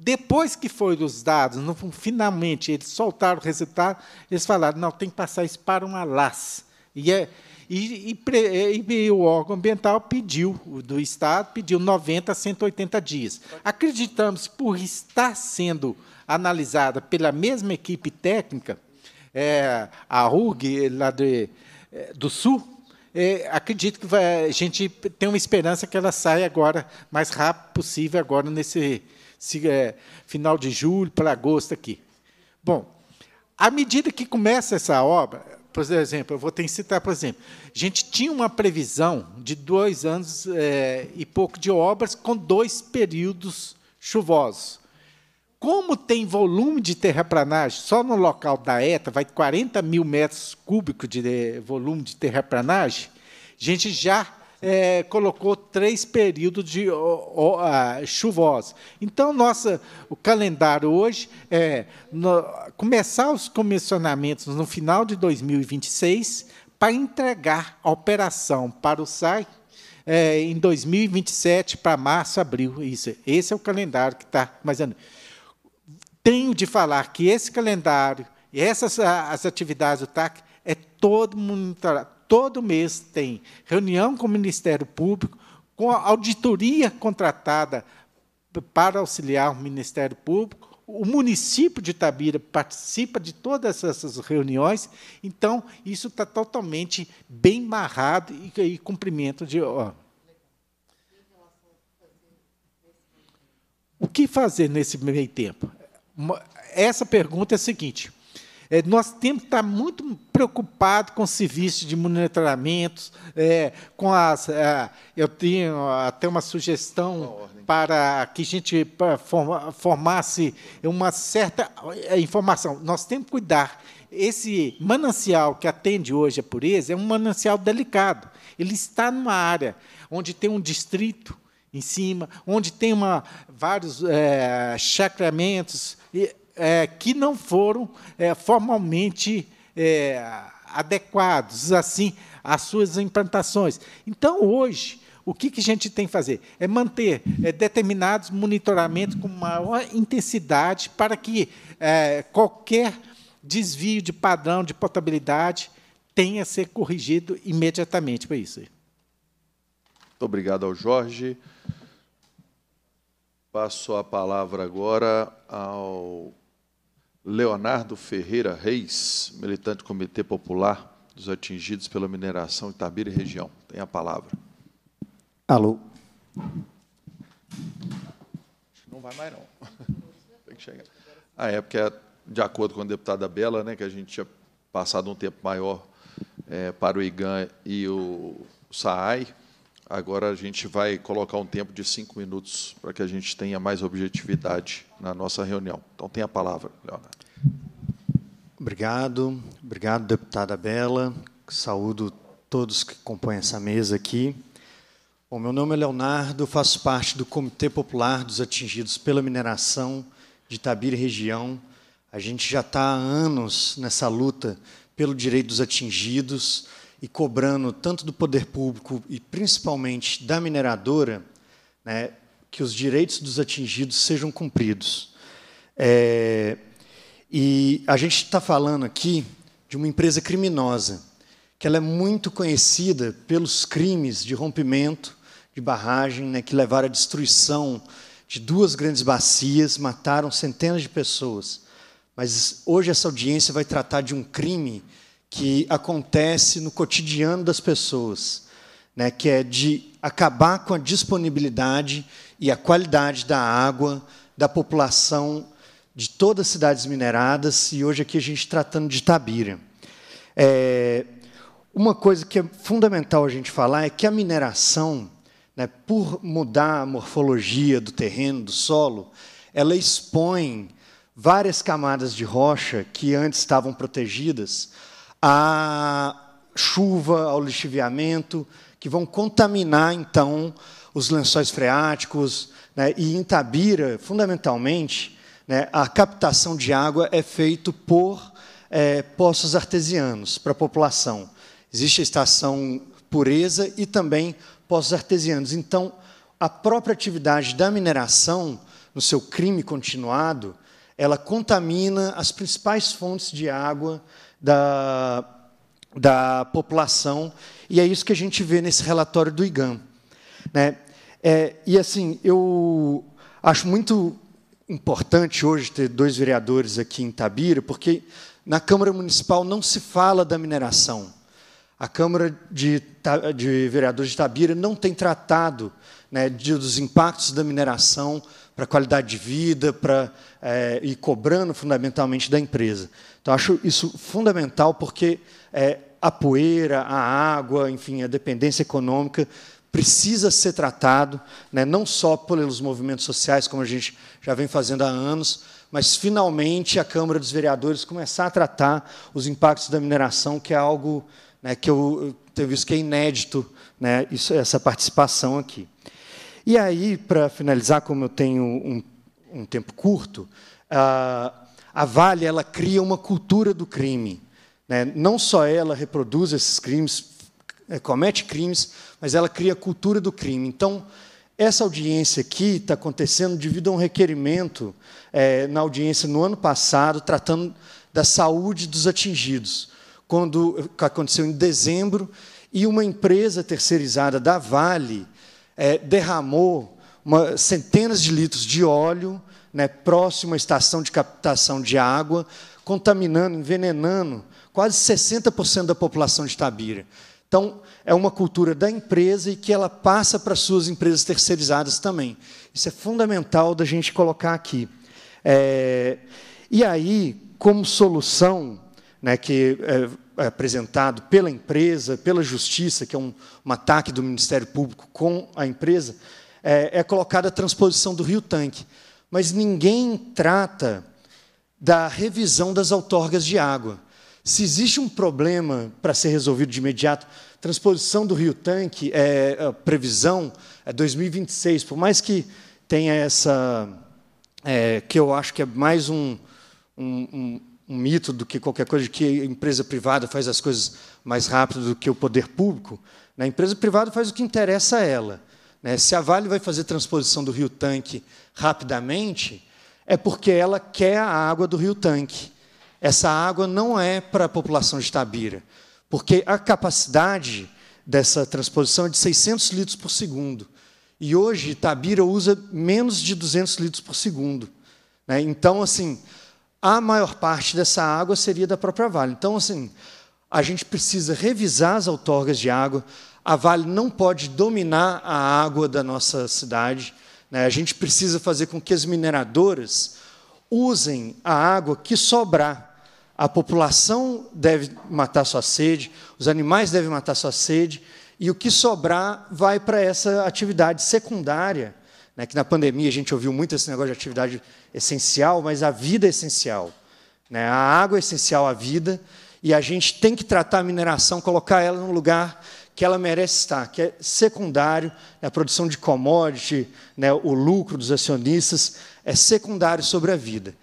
Depois que foram os dados, no, finalmente eles soltaram o resultado, eles falaram: não, tem que passar isso para uma LAS. E, é, e, e, é, e, o órgão ambiental pediu, do Estado, pediu 90 a 180 dias. Acreditamos, por estar sendo analisada pela mesma equipe técnica, é, a URG, lá de, é, do Sul, é, acredito que vai, a gente tem uma esperança que ela saia agora, mais rápido possível, agora nesse é, final de julho para agosto aqui. Bom, à medida que começa essa obra, por exemplo, eu vou ter que citar, por exemplo, a gente tinha uma previsão de dois anos é, e pouco de obras com dois períodos chuvosos. Como tem volume de terraplanagem, só no local da ETA vai 40 mil metros cúbicos de é, volume de terraplanagem, a gente já é, colocou três períodos de ó, ó, chuvosos. Então, nossa, o calendário hoje é no, começar os comissionamentos no final de 2026 para entregar a operação para o SAI é, em 2027, para março, abril. Isso, esse é o calendário que está. Mas tenho de falar que esse calendário, e essas as atividades do TAC, é todo monitorado todo mês tem reunião com o Ministério Público, com a auditoria contratada para auxiliar o Ministério Público. O município de Itabira participa de todas essas reuniões, então isso está totalmente bem marrado e, e cumprimento de. Ó. O que fazer nesse meio tempo? Essa pergunta é a seguinte: é, nós temos que tá estar muito preocupados com serviços de monitoramentos, é, com as. É, eu tenho até uma sugestão para que a gente formasse uma certa é, informação. Nós temos que cuidar. Esse manancial que atende hoje a pureza é um manancial delicado. Ele está numa área onde tem um distrito em cima, onde tem uma, vários é, chacramentos. E, é, que não foram é, formalmente é, adequados assim às suas implantações. Então, hoje, o que, que a gente tem que fazer? É manter é, determinados monitoramentos com maior intensidade para que é, qualquer desvio de padrão de portabilidade tenha ser corrigido imediatamente. Foi isso. Muito obrigado ao Jorge. Passo a palavra agora ao Leonardo Ferreira Reis, militante do Comitê Popular dos Atingidos pela Mineração Itabira e Região. Tem a palavra. Alô. Não vai mais, não. Tem que chegar. Ah, é, porque, é de acordo com a deputada Bela, né, que a gente tinha passado um tempo maior é, para o IGAN e o SAAI, agora a gente vai colocar um tempo de cinco minutos para que a gente tenha mais objetividade na nossa reunião. Então, tem a palavra, Leonardo. Obrigado, obrigado, deputada Bela. Saúdo todos que compõem essa mesa aqui. Bom, meu nome é Leonardo, faço parte do Comitê Popular dos Atingidos pela Mineração de Itabira Região. A gente já está há anos nessa luta pelo direito dos atingidos e cobrando tanto do poder público e principalmente da mineradora né, que os direitos dos atingidos sejam cumpridos. É, e a gente está falando aqui de uma empresa criminosa, que ela é muito conhecida pelos crimes de rompimento de barragem, né, que levaram à destruição de duas grandes bacias, mataram centenas de pessoas. Mas hoje essa audiência vai tratar de um crime que acontece no cotidiano das pessoas, né, que é de acabar com a disponibilidade e a qualidade da água da população de todas as cidades mineradas, e hoje aqui a gente tratando de Tabira. É, uma coisa que é fundamental a gente falar é que a mineração, né, por mudar a morfologia do terreno, do solo, ela expõe várias camadas de rocha que antes estavam protegidas à chuva, ao lixiviamento, que vão contaminar, então, os lençóis freáticos. Né, e em Tabira, fundamentalmente, né? A captação de água é feita por é, poços artesianos para a população. Existe a estação pureza e também poços artesianos. Então, a própria atividade da mineração, no seu crime continuado, ela contamina as principais fontes de água da, da população, e é isso que a gente vê nesse relatório do IGAM. Né? É, e, assim, eu acho muito importante hoje ter dois vereadores aqui em Tabira, porque na Câmara Municipal não se fala da mineração. A Câmara de, de Vereadores de Tabira não tem tratado né, de, dos impactos da mineração para a qualidade de vida para, é, e cobrando fundamentalmente da empresa. Então, acho isso fundamental porque é, a poeira, a água, enfim, a dependência econômica precisa ser tratado, né, não só pelos movimentos sociais, como a gente já vem fazendo há anos, mas finalmente a Câmara dos Vereadores começar a tratar os impactos da mineração, que é algo né, que eu tenho visto que é inédito, né, isso, essa participação aqui. E aí, para finalizar, como eu tenho um, um tempo curto, a, a Vale ela cria uma cultura do crime. Né. Não só ela reproduz esses crimes é, comete crimes, mas ela cria a cultura do crime. Então, essa audiência aqui está acontecendo devido a um requerimento é, na audiência no ano passado, tratando da saúde dos atingidos, quando aconteceu em dezembro, e uma empresa terceirizada da Vale é, derramou uma, centenas de litros de óleo né, próximo à estação de captação de água, contaminando, envenenando quase 60% da população de Tabira. Então, é uma cultura da empresa e que ela passa para suas empresas terceirizadas também. Isso é fundamental da gente colocar aqui. É, e aí, como solução, né, que é, é apresentado pela empresa, pela justiça, que é um, um ataque do Ministério Público com a empresa, é, é colocada a transposição do Rio Tanque. Mas ninguém trata da revisão das outorgas de água. Se existe um problema para ser resolvido de imediato, transposição do Rio Tanque, é, é previsão é 2026, por mais que tenha essa. É, que eu acho que é mais um, um, um, um mito do que qualquer coisa, de que a empresa privada faz as coisas mais rápido do que o poder público. Né? A empresa privada faz o que interessa a ela. Né? Se a Vale vai fazer transposição do Rio Tanque rapidamente, é porque ela quer a água do Rio Tanque. Essa água não é para a população de Tabira, porque a capacidade dessa transposição é de 600 litros por segundo. E hoje, Tabira usa menos de 200 litros por segundo. Né? Então, assim, a maior parte dessa água seria da própria Vale. Então, assim, a gente precisa revisar as outorgas de água. A Vale não pode dominar a água da nossa cidade. Né? A gente precisa fazer com que as mineradoras usem a água que sobrar a população deve matar sua sede, os animais devem matar sua sede, e o que sobrar vai para essa atividade secundária, né, que na pandemia a gente ouviu muito esse negócio de atividade essencial, mas a vida é essencial. Né? A água é essencial à vida, e a gente tem que tratar a mineração, colocar ela no lugar que ela merece estar, que é secundário, né? a produção de commodity, né, o lucro dos acionistas, é secundário sobre a vida.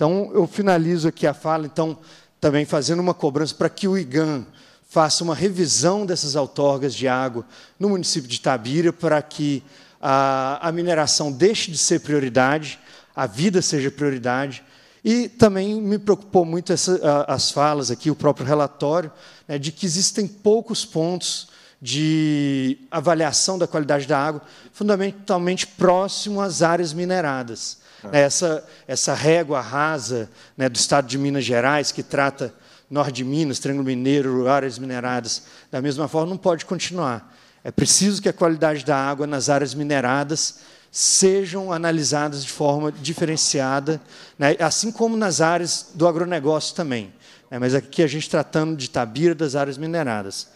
Então, eu finalizo aqui a fala, então, também fazendo uma cobrança para que o IGAN faça uma revisão dessas outorgas de água no município de Tabira, para que a, a mineração deixe de ser prioridade, a vida seja prioridade, e também me preocupou muito essa, as falas aqui, o próprio relatório, né, de que existem poucos pontos de avaliação da qualidade da água, fundamentalmente próximo às áreas mineradas. Ah. Né, essa, essa régua rasa né, do estado de Minas Gerais, que trata norte de Minas, Triângulo Mineiro, áreas mineradas, da mesma forma, não pode continuar. É preciso que a qualidade da água nas áreas mineradas sejam analisadas de forma diferenciada, né, assim como nas áreas do agronegócio também. Né, mas aqui a gente tratando de Tabira, das áreas mineradas.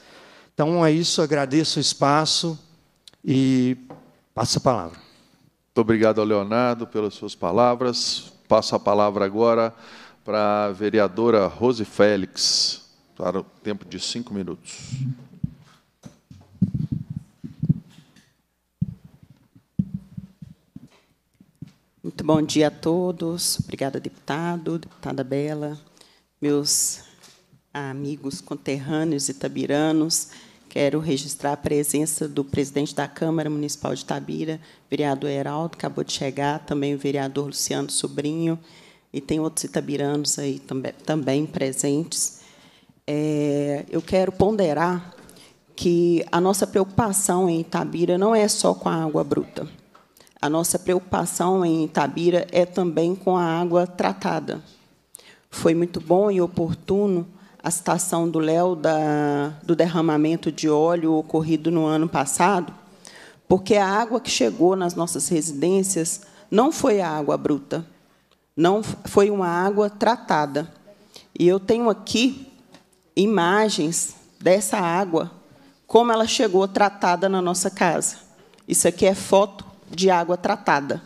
Então é isso, agradeço o espaço e passo a palavra. Muito obrigado ao Leonardo pelas suas palavras. Passo a palavra agora para a vereadora Rose Félix, para o tempo de cinco minutos. Muito bom dia a todos. Obrigada, deputado, deputada Bela, meus amigos conterrâneos itabiranos. Quero registrar a presença do presidente da Câmara Municipal de Tabira, vereador Heraldo, acabou de chegar, também o vereador Luciano Sobrinho, e tem outros itabiranos aí também, também presentes. É, eu quero ponderar que a nossa preocupação em Itabira não é só com a água bruta. A nossa preocupação em Itabira é também com a água tratada. Foi muito bom e oportuno a citação do Léo do derramamento de óleo ocorrido no ano passado, porque a água que chegou nas nossas residências não foi a água bruta, não foi uma água tratada. E eu tenho aqui imagens dessa água, como ela chegou tratada na nossa casa. Isso aqui é foto de água tratada.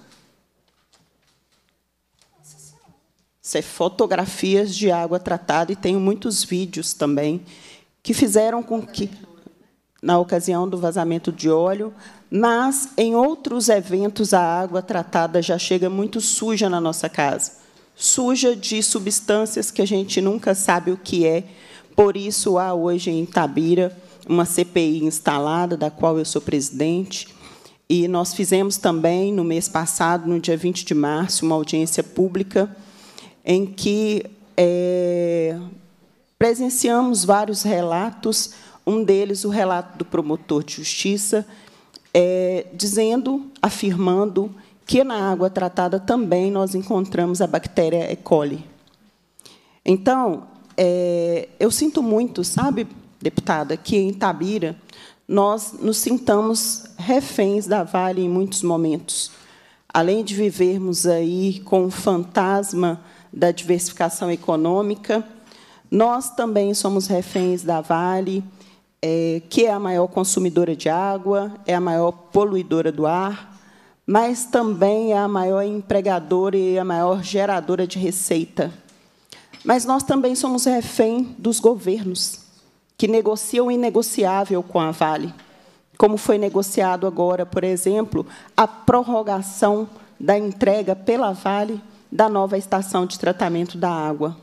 são é fotografias de água tratada e tenho muitos vídeos também que fizeram com que na ocasião do vazamento de óleo, mas em outros eventos a água tratada já chega muito suja na nossa casa, suja de substâncias que a gente nunca sabe o que é. Por isso há hoje em Tabira uma CPI instalada, da qual eu sou presidente, e nós fizemos também no mês passado, no dia 20 de março, uma audiência pública em que é, presenciamos vários relatos, um deles o relato do promotor de justiça, é, dizendo, afirmando que na água tratada também nós encontramos a bactéria E. coli. Então, é, eu sinto muito, sabe, deputada, que em Tabira nós nos sintamos reféns da Vale em muitos momentos. Além de vivermos aí com o fantasma da diversificação econômica. Nós também somos reféns da Vale, é, que é a maior consumidora de água, é a maior poluidora do ar, mas também é a maior empregadora e a maior geradora de receita. Mas nós também somos refém dos governos, que negociam o inegociável com a Vale, como foi negociado agora, por exemplo, a prorrogação da entrega pela Vale da nova estação de tratamento da água.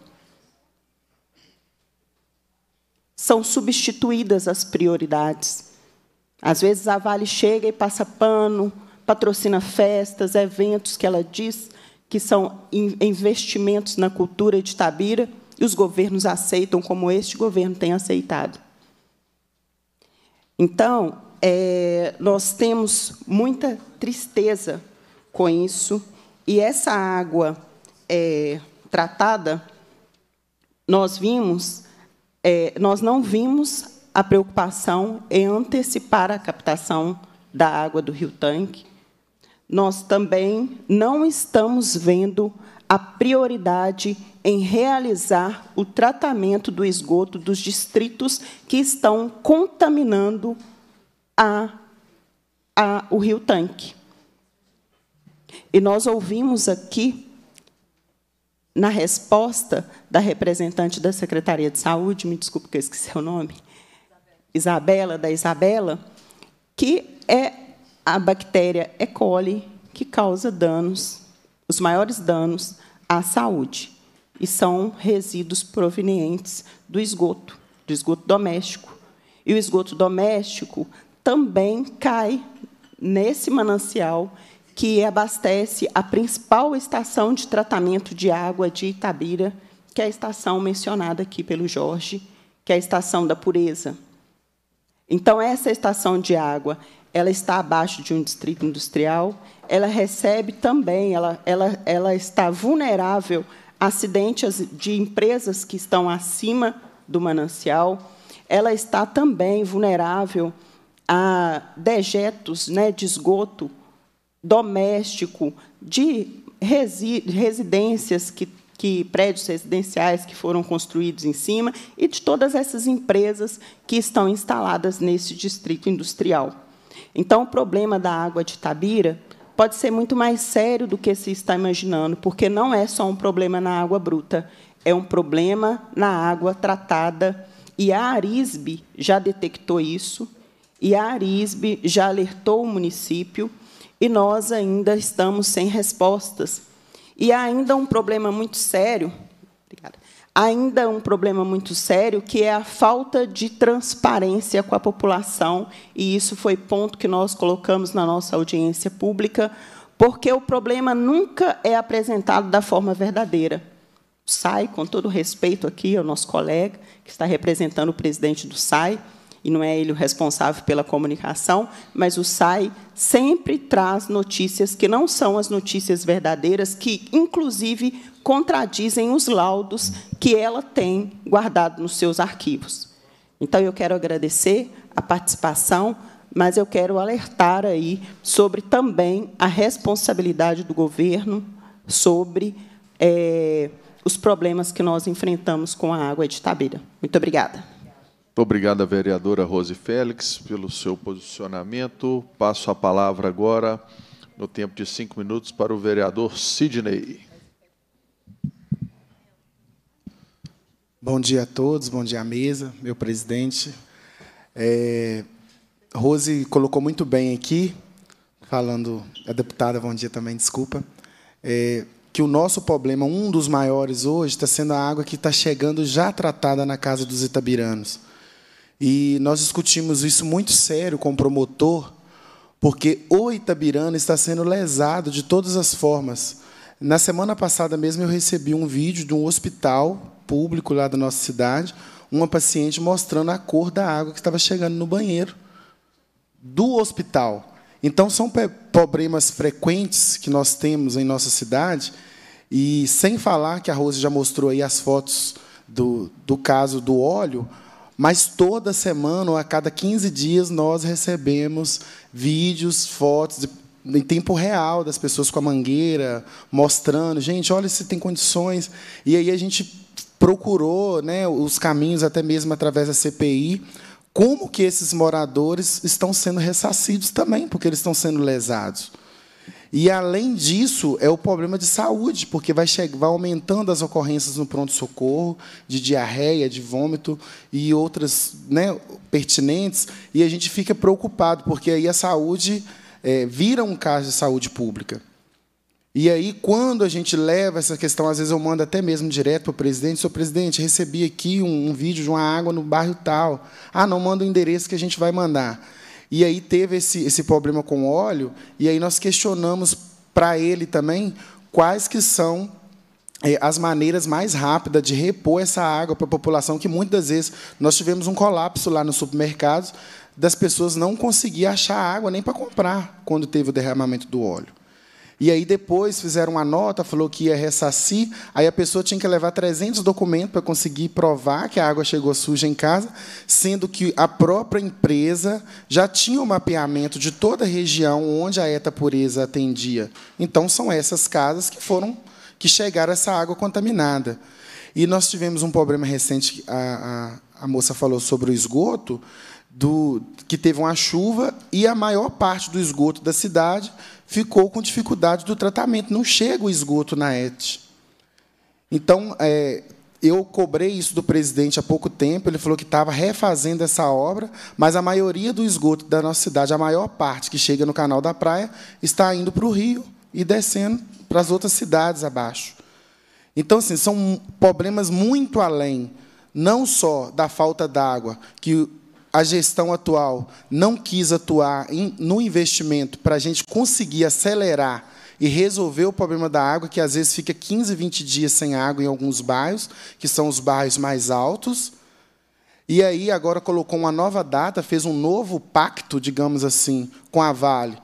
São substituídas as prioridades. Às vezes a Vale chega e passa pano, patrocina festas, eventos que ela diz que são investimentos na cultura de Tabira, e os governos aceitam, como este governo tem aceitado. Então, é, nós temos muita tristeza com isso, e essa água é, tratada, nós vimos, é, nós não vimos a preocupação em antecipar a captação da água do rio tanque. Nós também não estamos vendo a prioridade em realizar o tratamento do esgoto dos distritos que estão contaminando a, a, o rio tanque. E nós ouvimos aqui, na resposta da representante da Secretaria de Saúde, me desculpe que eu esqueci o nome, Isabela, da Isabela, que é a bactéria E. coli que causa danos, os maiores danos à saúde, e são resíduos provenientes do esgoto, do esgoto doméstico. E o esgoto doméstico também cai nesse manancial que abastece a principal estação de tratamento de água de Itabira, que é a estação mencionada aqui pelo Jorge, que é a estação da pureza. Então, essa estação de água ela está abaixo de um distrito industrial, ela recebe também, ela, ela, ela está vulnerável a acidentes de empresas que estão acima do manancial, ela está também vulnerável a dejetos né, de esgoto doméstico, de resi residências que que prédios residenciais que foram construídos em cima e de todas essas empresas que estão instaladas nesse distrito industrial. Então, o problema da água de Tabira pode ser muito mais sério do que se está imaginando, porque não é só um problema na água bruta, é um problema na água tratada. E a Arisbe já detectou isso, e a Arisbe já alertou o município e nós ainda estamos sem respostas. E ainda um problema muito sério, obrigada, ainda um problema muito sério, que é a falta de transparência com a população, e isso foi ponto que nós colocamos na nossa audiência pública, porque o problema nunca é apresentado da forma verdadeira. SAI, com todo respeito aqui ao nosso colega, que está representando o presidente do SAI, e não é ele o responsável pela comunicação, mas o SAI sempre traz notícias que não são as notícias verdadeiras, que, inclusive, contradizem os laudos que ela tem guardado nos seus arquivos. Então, eu quero agradecer a participação, mas eu quero alertar aí sobre também a responsabilidade do governo sobre é, os problemas que nós enfrentamos com a água de Tabira. Muito obrigada. Muito obrigado à vereadora Rose Félix pelo seu posicionamento. Passo a palavra agora, no tempo de cinco minutos, para o vereador Sidney. Bom dia a todos, bom dia à mesa, meu presidente. É, Rose colocou muito bem aqui, falando, a deputada, bom dia também, desculpa, é, que o nosso problema, um dos maiores hoje, está sendo a água que está chegando já tratada na casa dos itabiranos. E nós discutimos isso muito sério com o promotor, porque o Itabirana está sendo lesado de todas as formas. Na semana passada mesmo eu recebi um vídeo de um hospital público lá da nossa cidade, uma paciente mostrando a cor da água que estava chegando no banheiro do hospital. Então são problemas frequentes que nós temos em nossa cidade e sem falar que a Rose já mostrou aí as fotos do, do caso do óleo, mas toda semana, ou a cada 15 dias, nós recebemos vídeos, fotos de, em tempo real das pessoas com a mangueira, mostrando, gente, olha se tem condições. E aí a gente procurou né, os caminhos, até mesmo através da CPI, como que esses moradores estão sendo ressarcidos também, porque eles estão sendo lesados. E além disso, é o problema de saúde, porque vai, chegar, vai aumentando as ocorrências no pronto-socorro, de diarreia, de vômito e outras né, pertinentes, e a gente fica preocupado, porque aí a saúde é, vira um caso de saúde pública. E aí, quando a gente leva essa questão, às vezes eu mando até mesmo direto para o presidente, seu presidente, recebi aqui um, um vídeo de uma água no bairro tal. Ah, não manda o endereço que a gente vai mandar. E aí teve esse, esse problema com óleo, e aí nós questionamos para ele também quais que são é, as maneiras mais rápidas de repor essa água para a população, que muitas vezes nós tivemos um colapso lá nos supermercados das pessoas não conseguir achar água nem para comprar quando teve o derramamento do óleo. E aí depois fizeram uma nota, falou que ia ressarcir, aí a pessoa tinha que levar 300 documentos para conseguir provar que a água chegou suja em casa, sendo que a própria empresa já tinha o um mapeamento de toda a região onde a ETA Pureza atendia. Então são essas casas que foram que chegaram essa água contaminada. E nós tivemos um problema recente, a, a, a moça falou sobre o esgoto, do, que teve uma chuva e a maior parte do esgoto da cidade ficou com dificuldade do tratamento. Não chega o esgoto na ET. Então, é, eu cobrei isso do presidente há pouco tempo. Ele falou que estava refazendo essa obra, mas a maioria do esgoto da nossa cidade, a maior parte que chega no canal da praia, está indo para o rio e descendo para as outras cidades abaixo. Então, assim, são problemas muito além, não só da falta d'água, que a gestão atual não quis atuar em, no investimento para a gente conseguir acelerar e resolver o problema da água, que às vezes fica 15, 20 dias sem água em alguns bairros, que são os bairros mais altos. E aí agora colocou uma nova data, fez um novo pacto, digamos assim, com a Vale,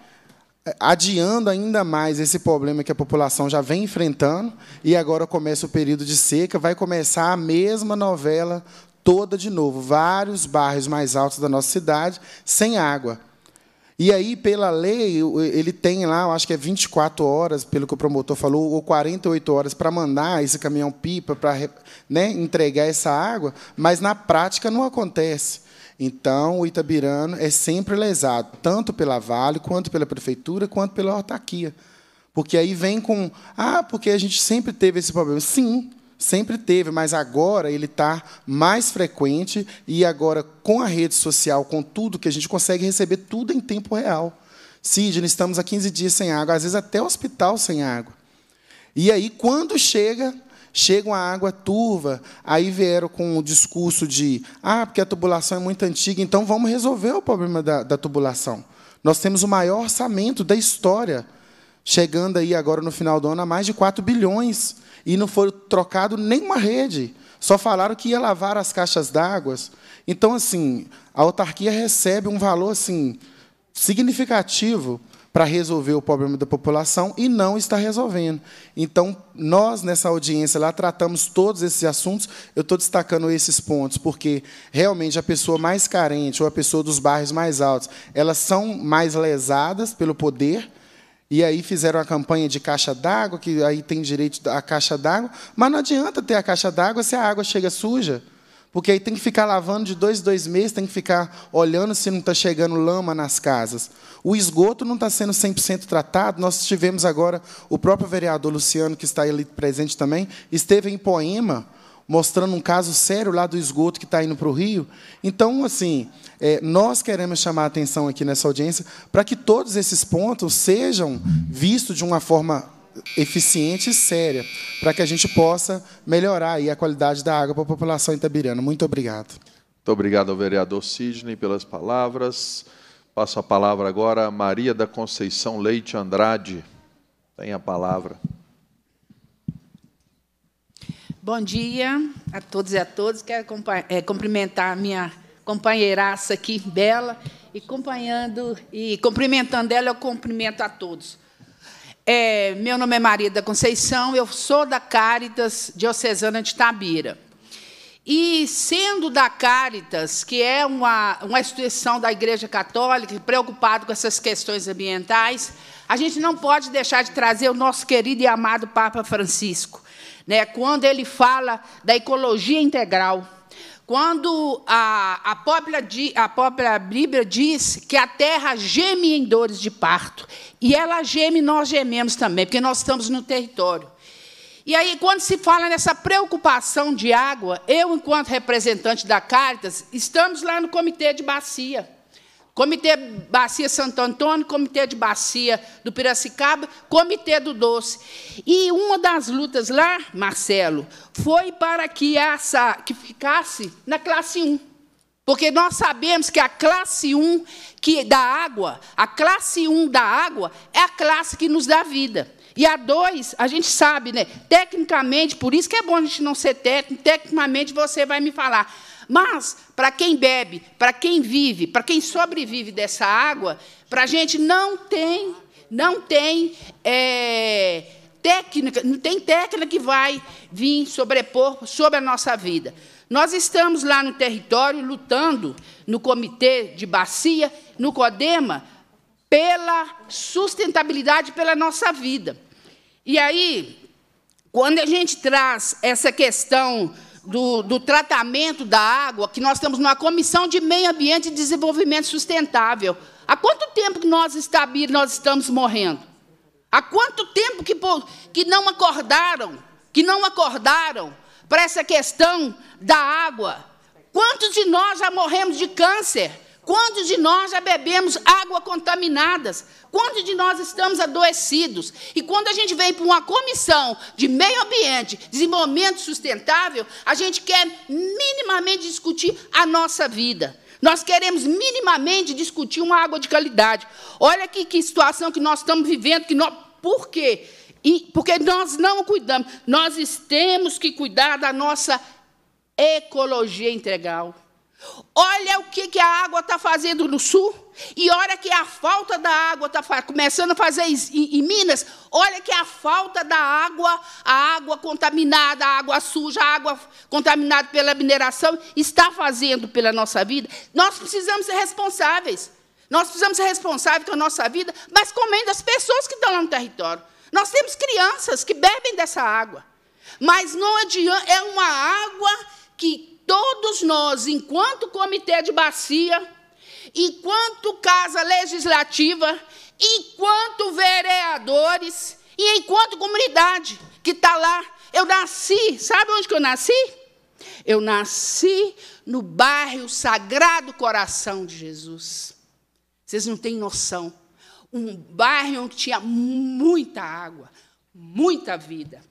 adiando ainda mais esse problema que a população já vem enfrentando, e agora começa o período de seca, vai começar a mesma novela toda de novo, vários bairros mais altos da nossa cidade sem água. E aí, pela lei, ele tem lá, eu acho que é 24 horas, pelo que o promotor falou, ou 48 horas para mandar esse caminhão-pipa para né, entregar essa água, mas na prática não acontece. Então, o Itabirano é sempre lesado, tanto pela Vale, quanto pela Prefeitura, quanto pela autarquia. Porque aí vem com. Ah, porque a gente sempre teve esse problema. Sim, Sempre teve, mas agora ele está mais frequente e agora com a rede social, com tudo que a gente consegue receber tudo em tempo real. Sidney, estamos há 15 dias sem água, às vezes até o hospital sem água. E aí, quando chega, chega uma água turva, aí vieram com o discurso de ah, porque a tubulação é muito antiga, então vamos resolver o problema da, da tubulação. Nós temos o maior orçamento da história, chegando aí agora no final do ano a mais de 4 bilhões e não foi trocado nenhuma rede. Só falaram que ia lavar as caixas d'água. Então, assim, a autarquia recebe um valor assim significativo para resolver o problema da população e não está resolvendo. Então, nós, nessa audiência lá, tratamos todos esses assuntos. Eu estou destacando esses pontos, porque realmente a pessoa mais carente ou a pessoa dos bairros mais altos, elas são mais lesadas pelo poder e aí fizeram a campanha de caixa d'água, que aí tem direito à caixa d'água, mas não adianta ter a caixa d'água se a água chega suja. Porque aí tem que ficar lavando de dois, dois meses, tem que ficar olhando se não está chegando lama nas casas. O esgoto não está sendo 100% tratado. Nós tivemos agora o próprio vereador Luciano, que está ali presente também, esteve em Poema, mostrando um caso sério lá do esgoto que está indo para o rio. Então, assim, é, nós queremos chamar a atenção aqui nessa audiência para que todos esses pontos sejam vistos de uma forma eficiente e séria, para que a gente possa melhorar aí a qualidade da água para a população itabirana. Muito obrigado. Muito obrigado ao vereador Sidney pelas palavras. Passo a palavra agora a Maria da Conceição Leite Andrade. Tem a palavra. Bom dia a todos e a todas. Quero é, cumprimentar a minha companheiraça aqui, Bela, e acompanhando e cumprimentando ela, eu cumprimento a todos. É, meu nome é Maria da Conceição, eu sou da Cáritas Diocesana de Tabira. E sendo da Cáritas, que é uma, uma instituição da Igreja Católica preocupada com essas questões ambientais, a gente não pode deixar de trazer o nosso querido e amado Papa Francisco né? Quando ele fala da ecologia integral, quando a, a, própria, a própria Bíblia diz que a terra geme em dores de parto, e ela geme, nós gememos também, porque nós estamos no território. E aí, quando se fala nessa preocupação de água, eu, enquanto representante da cartas estamos lá no comitê de bacia. Comitê Bacia Santo Antônio, Comitê de Bacia do Piracicaba, Comitê do Doce. E uma das lutas lá, Marcelo, foi para que essa que ficasse na classe 1. Porque nós sabemos que a classe 1 que, da água, a classe 1 da água é a classe que nos dá vida. E a 2, a gente sabe, né? Tecnicamente, por isso que é bom a gente não ser técnico, tecnicamente você vai me falar. Mas, para quem bebe, para quem vive, para quem sobrevive dessa água, para a gente não tem, não tem é, técnica, não tem técnica que vai vir sobrepor sobre a nossa vida. Nós estamos lá no território lutando no comitê de bacia, no CODEMA, pela sustentabilidade, pela nossa vida. E aí, quando a gente traz essa questão do, do, tratamento da água, que nós estamos numa comissão de meio ambiente e desenvolvimento sustentável. Há quanto tempo que nós, nós estamos morrendo? Há quanto tempo que, que não acordaram, que não acordaram para essa questão da água? Quantos de nós já morremos de câncer? Quantos de nós já bebemos água contaminadas? Quantos de nós estamos adoecidos? E quando a gente vem para uma comissão de meio ambiente, desenvolvimento sustentável, a gente quer minimamente discutir a nossa vida. Nós queremos minimamente discutir uma água de qualidade. Olha que, que situação que nós estamos vivendo, que nós, por quê? E, porque nós não cuidamos. Nós temos que cuidar da nossa ecologia integral. Olha o que, que a água está fazendo no sul, e olha que a falta da água está começando a fazer em, em Minas. Olha que a falta da água, a água contaminada, a água suja, a água contaminada pela mineração, está fazendo pela nossa vida. Nós precisamos ser responsáveis. Nós precisamos ser responsáveis com a nossa vida, mas comendo as pessoas que estão lá no território. Nós temos crianças que bebem dessa água. Mas não adianta, é uma água que todos nós, enquanto comitê de bacia, enquanto casa legislativa, enquanto vereadores e enquanto comunidade que está lá. Eu nasci, sabe onde que eu nasci? Eu nasci no bairro Sagrado Coração de Jesus. Vocês não têm noção. Um bairro onde tinha muita água, muita vida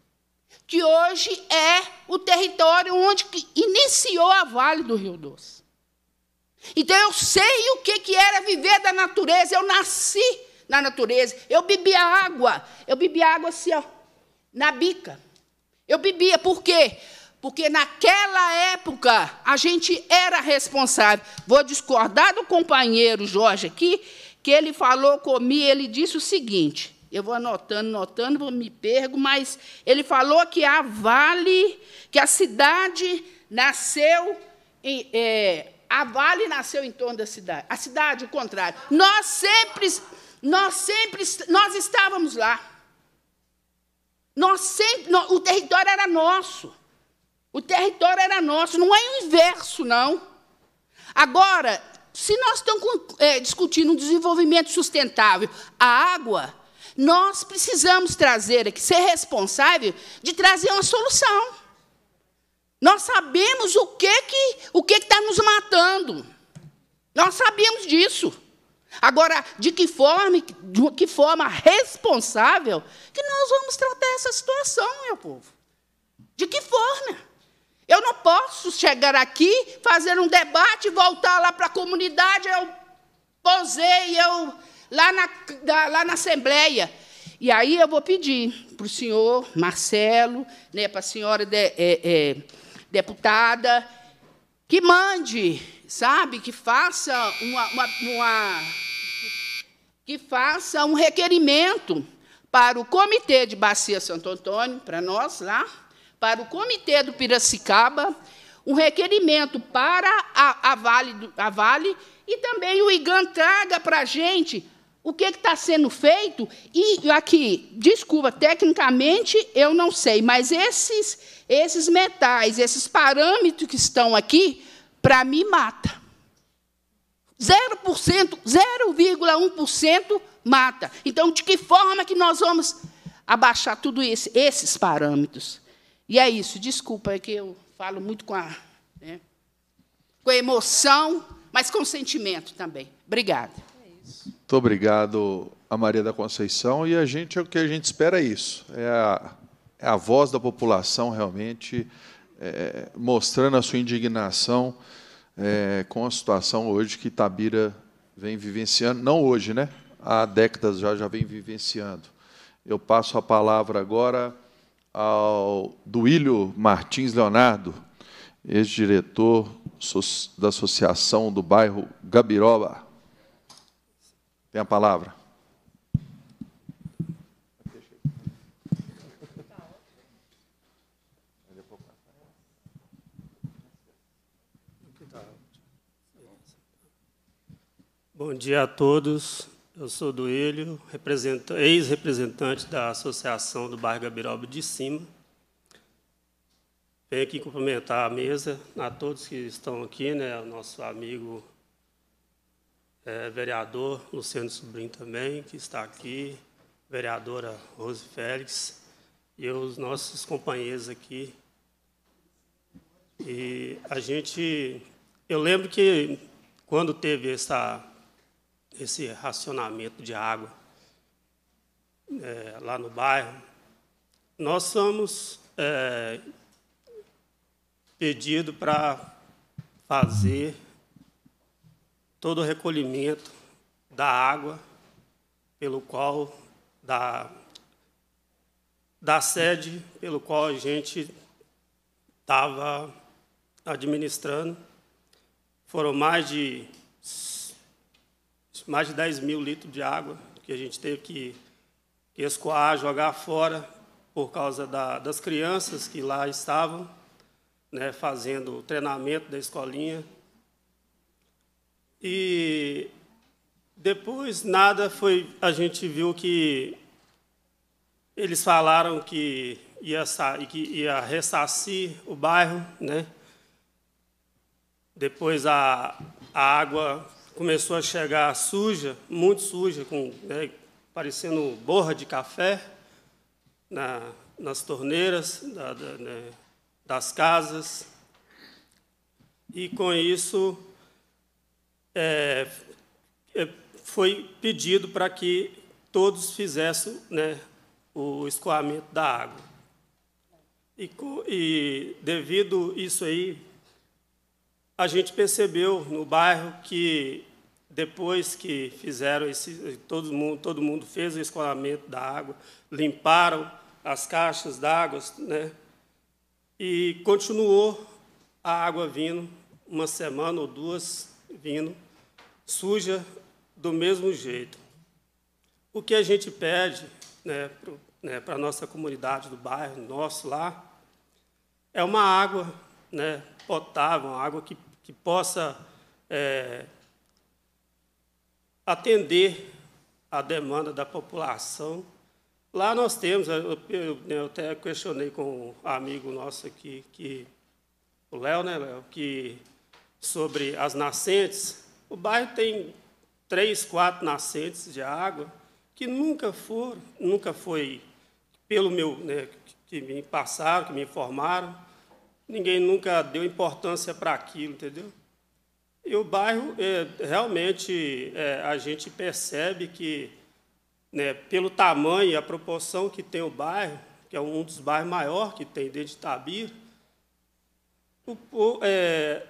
que hoje é o território onde iniciou a Vale do Rio Doce. Então eu sei o que, que era viver da natureza, eu nasci na natureza, eu bebia água, eu bebia água assim, ó, na bica. Eu bebia, por quê? Porque naquela época a gente era responsável. Vou discordar do companheiro Jorge aqui, que ele falou comigo, ele disse o seguinte: eu vou anotando, anotando, vou me pergo, mas ele falou que a Vale, que a cidade nasceu em, é, a Vale nasceu em torno da cidade. A cidade, o contrário. Nós sempre, nós sempre, nós estávamos lá. Nós sempre, nós, o território era nosso. O território era nosso. Não é o inverso, não. Agora, se nós estamos é, discutindo um desenvolvimento sustentável, a água nós precisamos trazer aqui, ser responsável de trazer uma solução. Nós sabemos o que que o que está nos matando. Nós sabemos disso. Agora, de que forma, de que forma responsável que nós vamos tratar essa situação, meu povo? De que forma? Eu não posso chegar aqui, fazer um debate, voltar lá para a comunidade, eu posei, eu lá na, da, lá na Assembleia. E aí eu vou pedir para o senhor Marcelo, né, para a senhora de, é, é, deputada, que mande, sabe, que faça uma, uma, uma que faça um requerimento para o Comitê de Bacia Santo Antônio, para nós lá, para o Comitê do Piracicaba, um requerimento para a, a, vale, a vale e também o IGAN traga para a gente o que está sendo feito, e aqui, desculpa, tecnicamente eu não sei, mas esses, esses metais, esses parâmetros que estão aqui, para mim mata. 0%, 0,1% mata. Então, de que forma que nós vamos abaixar tudo isso, esses parâmetros? E é isso, desculpa, é que eu falo muito com a, né, com a emoção, mas com sentimento também. Obrigada. Muito obrigado a Maria da Conceição e a gente o que a gente espera é isso. É a, é a voz da população realmente é, mostrando a sua indignação é, com a situação hoje que Tabira vem vivenciando, não hoje, né? Há décadas já já vem vivenciando. Eu passo a palavra agora ao Duílio Martins Leonardo, ex-diretor da Associação do Bairro Gabiroba. Tem a palavra. Bom dia a todos. Eu sou do Ilho, ex-representante da Associação do Bairro Gabiroba de Cima. Venho aqui cumprimentar a mesa, a todos que estão aqui, né, O nosso amigo é, vereador Luciano Sobrinho também, que está aqui, vereadora Rose Félix, e os nossos companheiros aqui. E a gente, eu lembro que quando teve essa, esse racionamento de água é, lá no bairro, nós somos é, pedido para fazer todo o recolhimento da água, pelo qual, da, da sede pelo qual a gente estava administrando. Foram mais de, mais de 10 mil litros de água que a gente teve que, que escoar, jogar fora, por causa da, das crianças que lá estavam, né, fazendo o treinamento da escolinha. E depois nada foi. A gente viu que eles falaram que ia, que ia ressacir o bairro, né? Depois a, a água começou a chegar suja, muito suja, com, né, parecendo borra de café na, nas torneiras da, da, né, das casas. E com isso é, é, foi pedido para que todos fizessem né, o escoamento da água. E, e devido isso aí, a gente percebeu no bairro que depois que fizeram esse, todo mundo, todo mundo fez o escoamento da água, limparam as caixas d'água, né? E continuou a água vindo, uma semana ou duas vindo, suja do mesmo jeito. O que a gente pede né, para né, a nossa comunidade do bairro, nosso lá, é uma água né, potável, uma água que, que possa é, atender a demanda da população. Lá nós temos, eu, eu, eu né, até questionei com um amigo nosso aqui, que, o Léo, né, Léo, que sobre as nascentes, o bairro tem três, quatro nascentes de água que nunca foram, nunca foi, pelo meu, né, que me passaram, que me informaram, ninguém nunca deu importância para aquilo, entendeu? E o bairro, é, realmente, é, a gente percebe que, né, pelo tamanho e a proporção que tem o bairro, que é um dos bairros maiores que tem dentro de Itabira, está, é,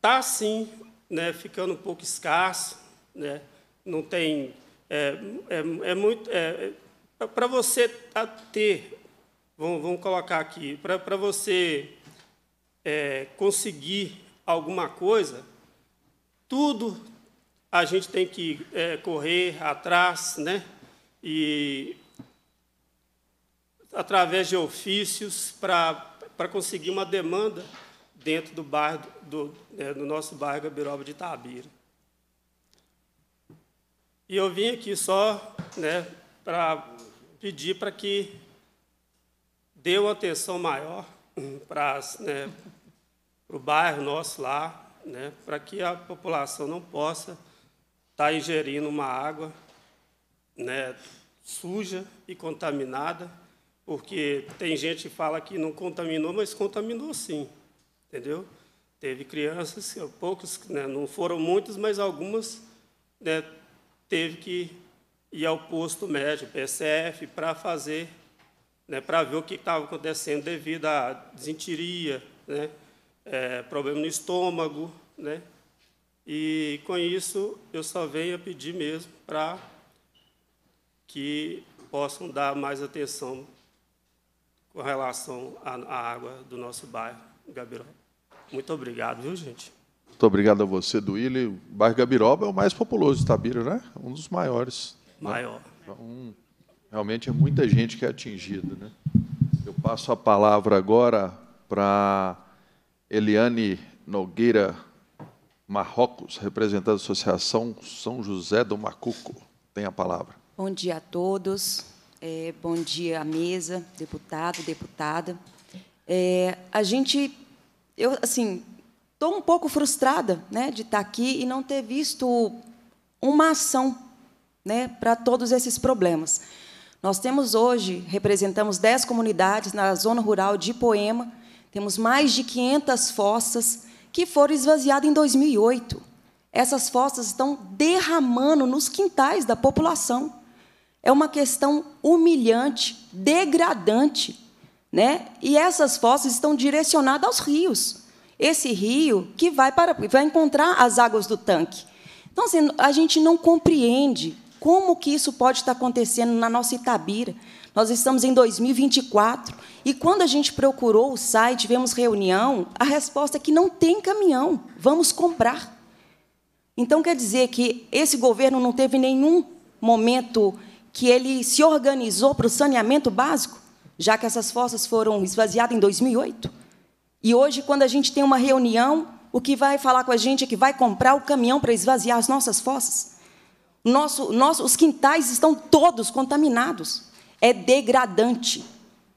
tá, sim, né, ficando um pouco escasso, né, não tem é, é, é muito é, é para você tá, ter vamos, vamos colocar aqui para você é, conseguir alguma coisa tudo a gente tem que é, correr atrás né e através de ofícios para para conseguir uma demanda dentro do, do, é, do nosso bairro Gabiroba de Itabira. E eu vim aqui só né, para pedir para que dê uma atenção maior hum, para né, o bairro nosso lá, né, para que a população não possa estar tá ingerindo uma água né, suja e contaminada, porque tem gente que fala que não contaminou, mas contaminou sim entendeu? Teve crianças, assim, poucos, né, não foram muitas, mas algumas né, teve que ir ao posto médio, PSF, para fazer, né, para ver o que estava acontecendo devido à desintiria, né, é, problema no estômago, né, e com isso eu só venho a pedir mesmo para que possam dar mais atenção com relação à, água do nosso bairro, Gabiroba. Muito obrigado, viu, gente? Muito obrigado a você, do O bairro Gabiroba é o mais populoso de Tabira, né? Um dos maiores. Né? Maior. Né? realmente é muita gente que é atingida, né? Eu passo a palavra agora para Eliane Nogueira Marrocos, representante da Associação São José do Macuco. Tem a palavra. Bom dia a todos. É, bom dia à mesa, deputado, deputada. É, a gente eu assim estou um pouco frustrada né, de estar tá aqui e não ter visto uma ação né, para todos esses problemas. Nós temos hoje, representamos 10 comunidades na zona rural de Poema, temos mais de 500 fossas que foram esvaziadas em 2008. Essas fossas estão derramando nos quintais da população. É uma questão humilhante, degradante, né? E essas fossas estão direcionadas aos rios. Esse rio que vai, para, vai encontrar as águas do tanque. Então, assim, a gente não compreende como que isso pode estar acontecendo na nossa Itabira. Nós estamos em 2024 e quando a gente procurou o site, vemos reunião, a resposta é que não tem caminhão, vamos comprar. Então quer dizer que esse governo não teve nenhum momento que ele se organizou para o saneamento básico? já que essas forças foram esvaziadas em 2008. E hoje, quando a gente tem uma reunião, o que vai falar com a gente é que vai comprar o caminhão para esvaziar as nossas fossas. Nosso, nosso, os quintais estão todos contaminados. É degradante.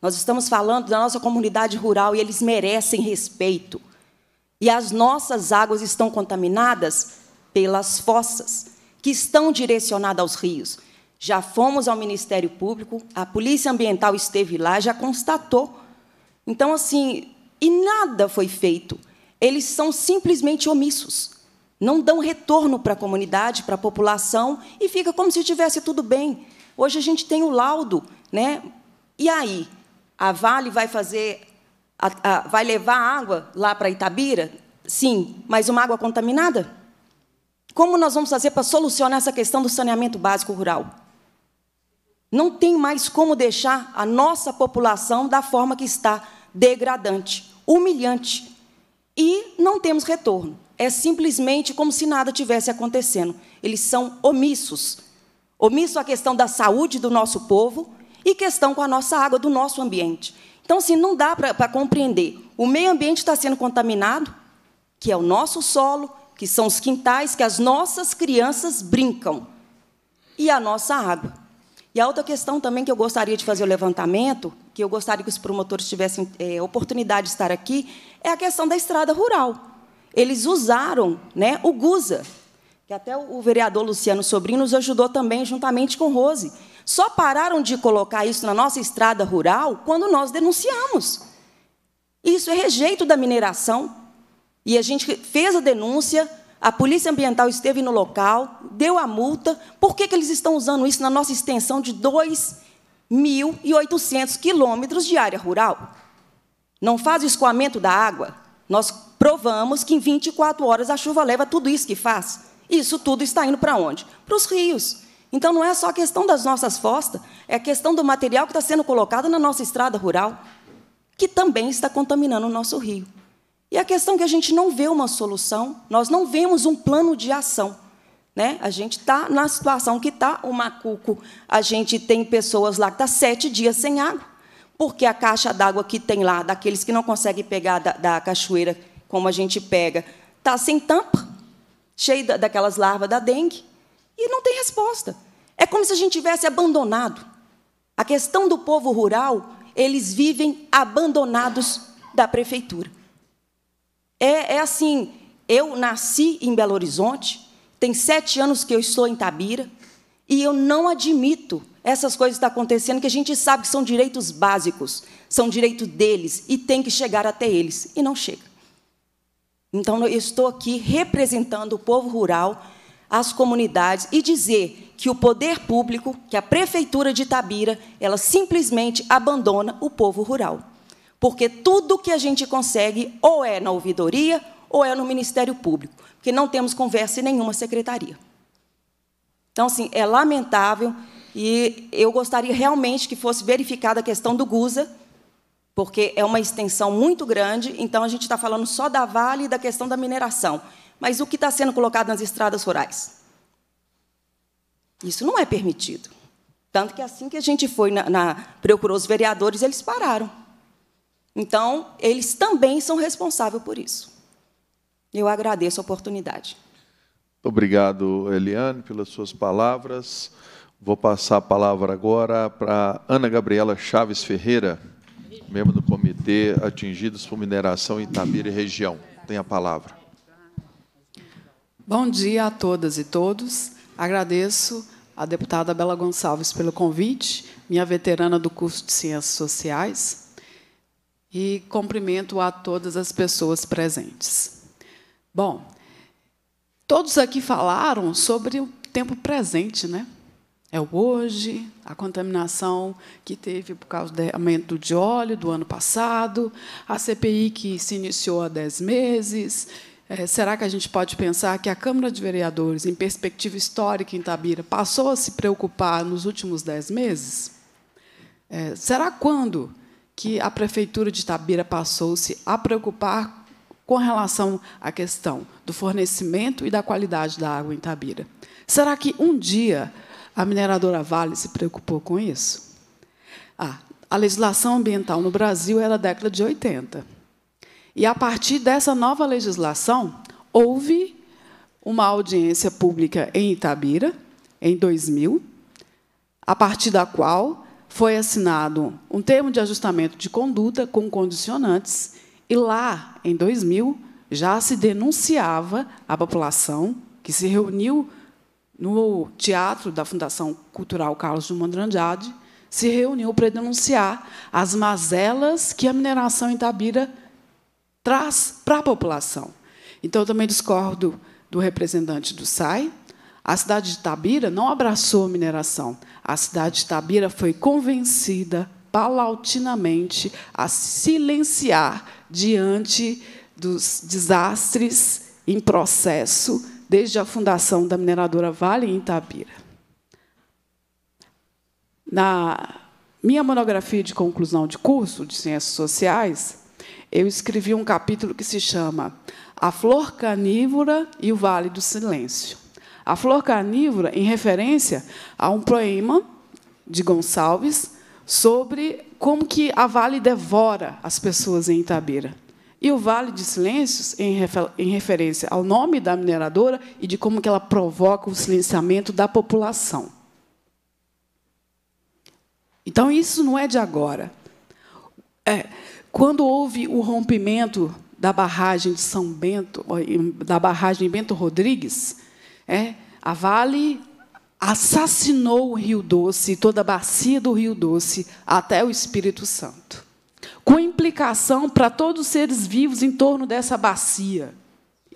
Nós estamos falando da nossa comunidade rural e eles merecem respeito. E as nossas águas estão contaminadas pelas fossas, que estão direcionadas aos rios. Já fomos ao Ministério Público, a Polícia Ambiental esteve lá, já constatou. Então, assim, e nada foi feito. Eles são simplesmente omissos. Não dão retorno para a comunidade, para a população, e fica como se estivesse tudo bem. Hoje a gente tem o laudo, né? E aí, a Vale vai fazer, a, a, vai levar água lá para Itabira? Sim, mas uma água contaminada? Como nós vamos fazer para solucionar essa questão do saneamento básico rural? Não tem mais como deixar a nossa população da forma que está, degradante, humilhante. E não temos retorno. É simplesmente como se nada tivesse acontecendo. Eles são omissos. Omisso à questão da saúde do nosso povo e questão com a nossa água, do nosso ambiente. Então, assim, não dá para compreender. O meio ambiente está sendo contaminado, que é o nosso solo, que são os quintais que as nossas crianças brincam, e a nossa água. E a outra questão também que eu gostaria de fazer o levantamento, que eu gostaria que os promotores tivessem é, oportunidade de estar aqui, é a questão da estrada rural. Eles usaram né, o GUSA, que até o vereador Luciano Sobrinho nos ajudou também, juntamente com Rose. Só pararam de colocar isso na nossa estrada rural quando nós denunciamos. Isso é rejeito da mineração. E a gente fez a denúncia, a Polícia Ambiental esteve no local, deu a multa. Por que, que eles estão usando isso na nossa extensão de 2.800 quilômetros de área rural? Não faz o escoamento da água? Nós provamos que em 24 horas a chuva leva tudo isso que faz. Isso tudo está indo para onde? Para os rios. Então não é só a questão das nossas fossas, é a questão do material que está sendo colocado na nossa estrada rural, que também está contaminando o nosso rio. E a questão é que a gente não vê uma solução, nós não vemos um plano de ação. Né? A gente está na situação que está, o Macuco, a gente tem pessoas lá que estão tá sete dias sem água, porque a caixa d'água que tem lá, daqueles que não conseguem pegar da, da cachoeira como a gente pega, está sem tampa, cheia daquelas larvas da dengue, e não tem resposta. É como se a gente tivesse abandonado. A questão do povo rural, eles vivem abandonados da prefeitura. É, é assim, eu nasci em Belo Horizonte, tem sete anos que eu estou em Tabira, e eu não admito essas coisas que estão tá acontecendo, que a gente sabe que são direitos básicos, são direito deles, e tem que chegar até eles, e não chega. Então, eu estou aqui representando o povo rural, as comunidades, e dizer que o poder público, que a prefeitura de Tabira, ela simplesmente abandona o povo rural. Porque tudo que a gente consegue ou é na ouvidoria ou é no Ministério Público, porque não temos conversa em nenhuma secretaria. Então, assim, é lamentável e eu gostaria realmente que fosse verificada a questão do GUSA, porque é uma extensão muito grande, então a gente está falando só da Vale e da questão da mineração. Mas o que está sendo colocado nas estradas rurais? Isso não é permitido. Tanto que assim que a gente foi na, na procurou os vereadores, eles pararam. Então, eles também são responsáveis por isso. Eu agradeço a oportunidade. obrigado, Eliane, pelas suas palavras. Vou passar a palavra agora para Ana Gabriela Chaves Ferreira, membro do Comitê Atingidos por Mineração Itabira e Região. Tem a palavra. Bom dia a todas e todos. Agradeço a deputada Bela Gonçalves pelo convite, minha veterana do curso de Ciências Sociais, e cumprimento a todas as pessoas presentes. Bom, todos aqui falaram sobre o tempo presente, né? É o hoje, a contaminação que teve por causa do aumento de óleo do ano passado, a CPI que se iniciou há 10 meses. É, será que a gente pode pensar que a Câmara de Vereadores, em perspectiva histórica em Tabira, passou a se preocupar nos últimos 10 meses? É, será quando que a prefeitura de Itabira passou-se a preocupar com relação à questão do fornecimento e da qualidade da água em Itabira. Será que um dia a mineradora Vale se preocupou com isso? Ah, a legislação ambiental no Brasil era é da década de 80. E a partir dessa nova legislação, houve uma audiência pública em Itabira, em 2000, a partir da qual foi assinado um termo de ajustamento de conduta com condicionantes, e lá, em 2000, já se denunciava a população que se reuniu no teatro da Fundação Cultural Carlos Drummond de Andrade, se reuniu para denunciar as mazelas que a mineração em Tabira traz para a população. Então, eu também discordo do representante do SAI, a cidade de Tabira não abraçou a mineração. A cidade de Tabira foi convencida paulatinamente, a silenciar diante dos desastres em processo desde a fundação da mineradora Vale em Tabira. Na minha monografia de conclusão de curso de Ciências Sociais, eu escrevi um capítulo que se chama A Flor Canívora e o Vale do Silêncio. A flor carnívora em referência a um poema de Gonçalves sobre como que a Vale devora as pessoas em Itabira. E o Vale de Silêncios em, refer em referência ao nome da mineradora e de como que ela provoca o silenciamento da população. Então isso não é de agora. É, quando houve o rompimento da barragem de São Bento, da barragem Bento Rodrigues, é, a Vale assassinou o Rio Doce, toda a bacia do Rio Doce, até o Espírito Santo. Com implicação para todos os seres vivos em torno dessa bacia,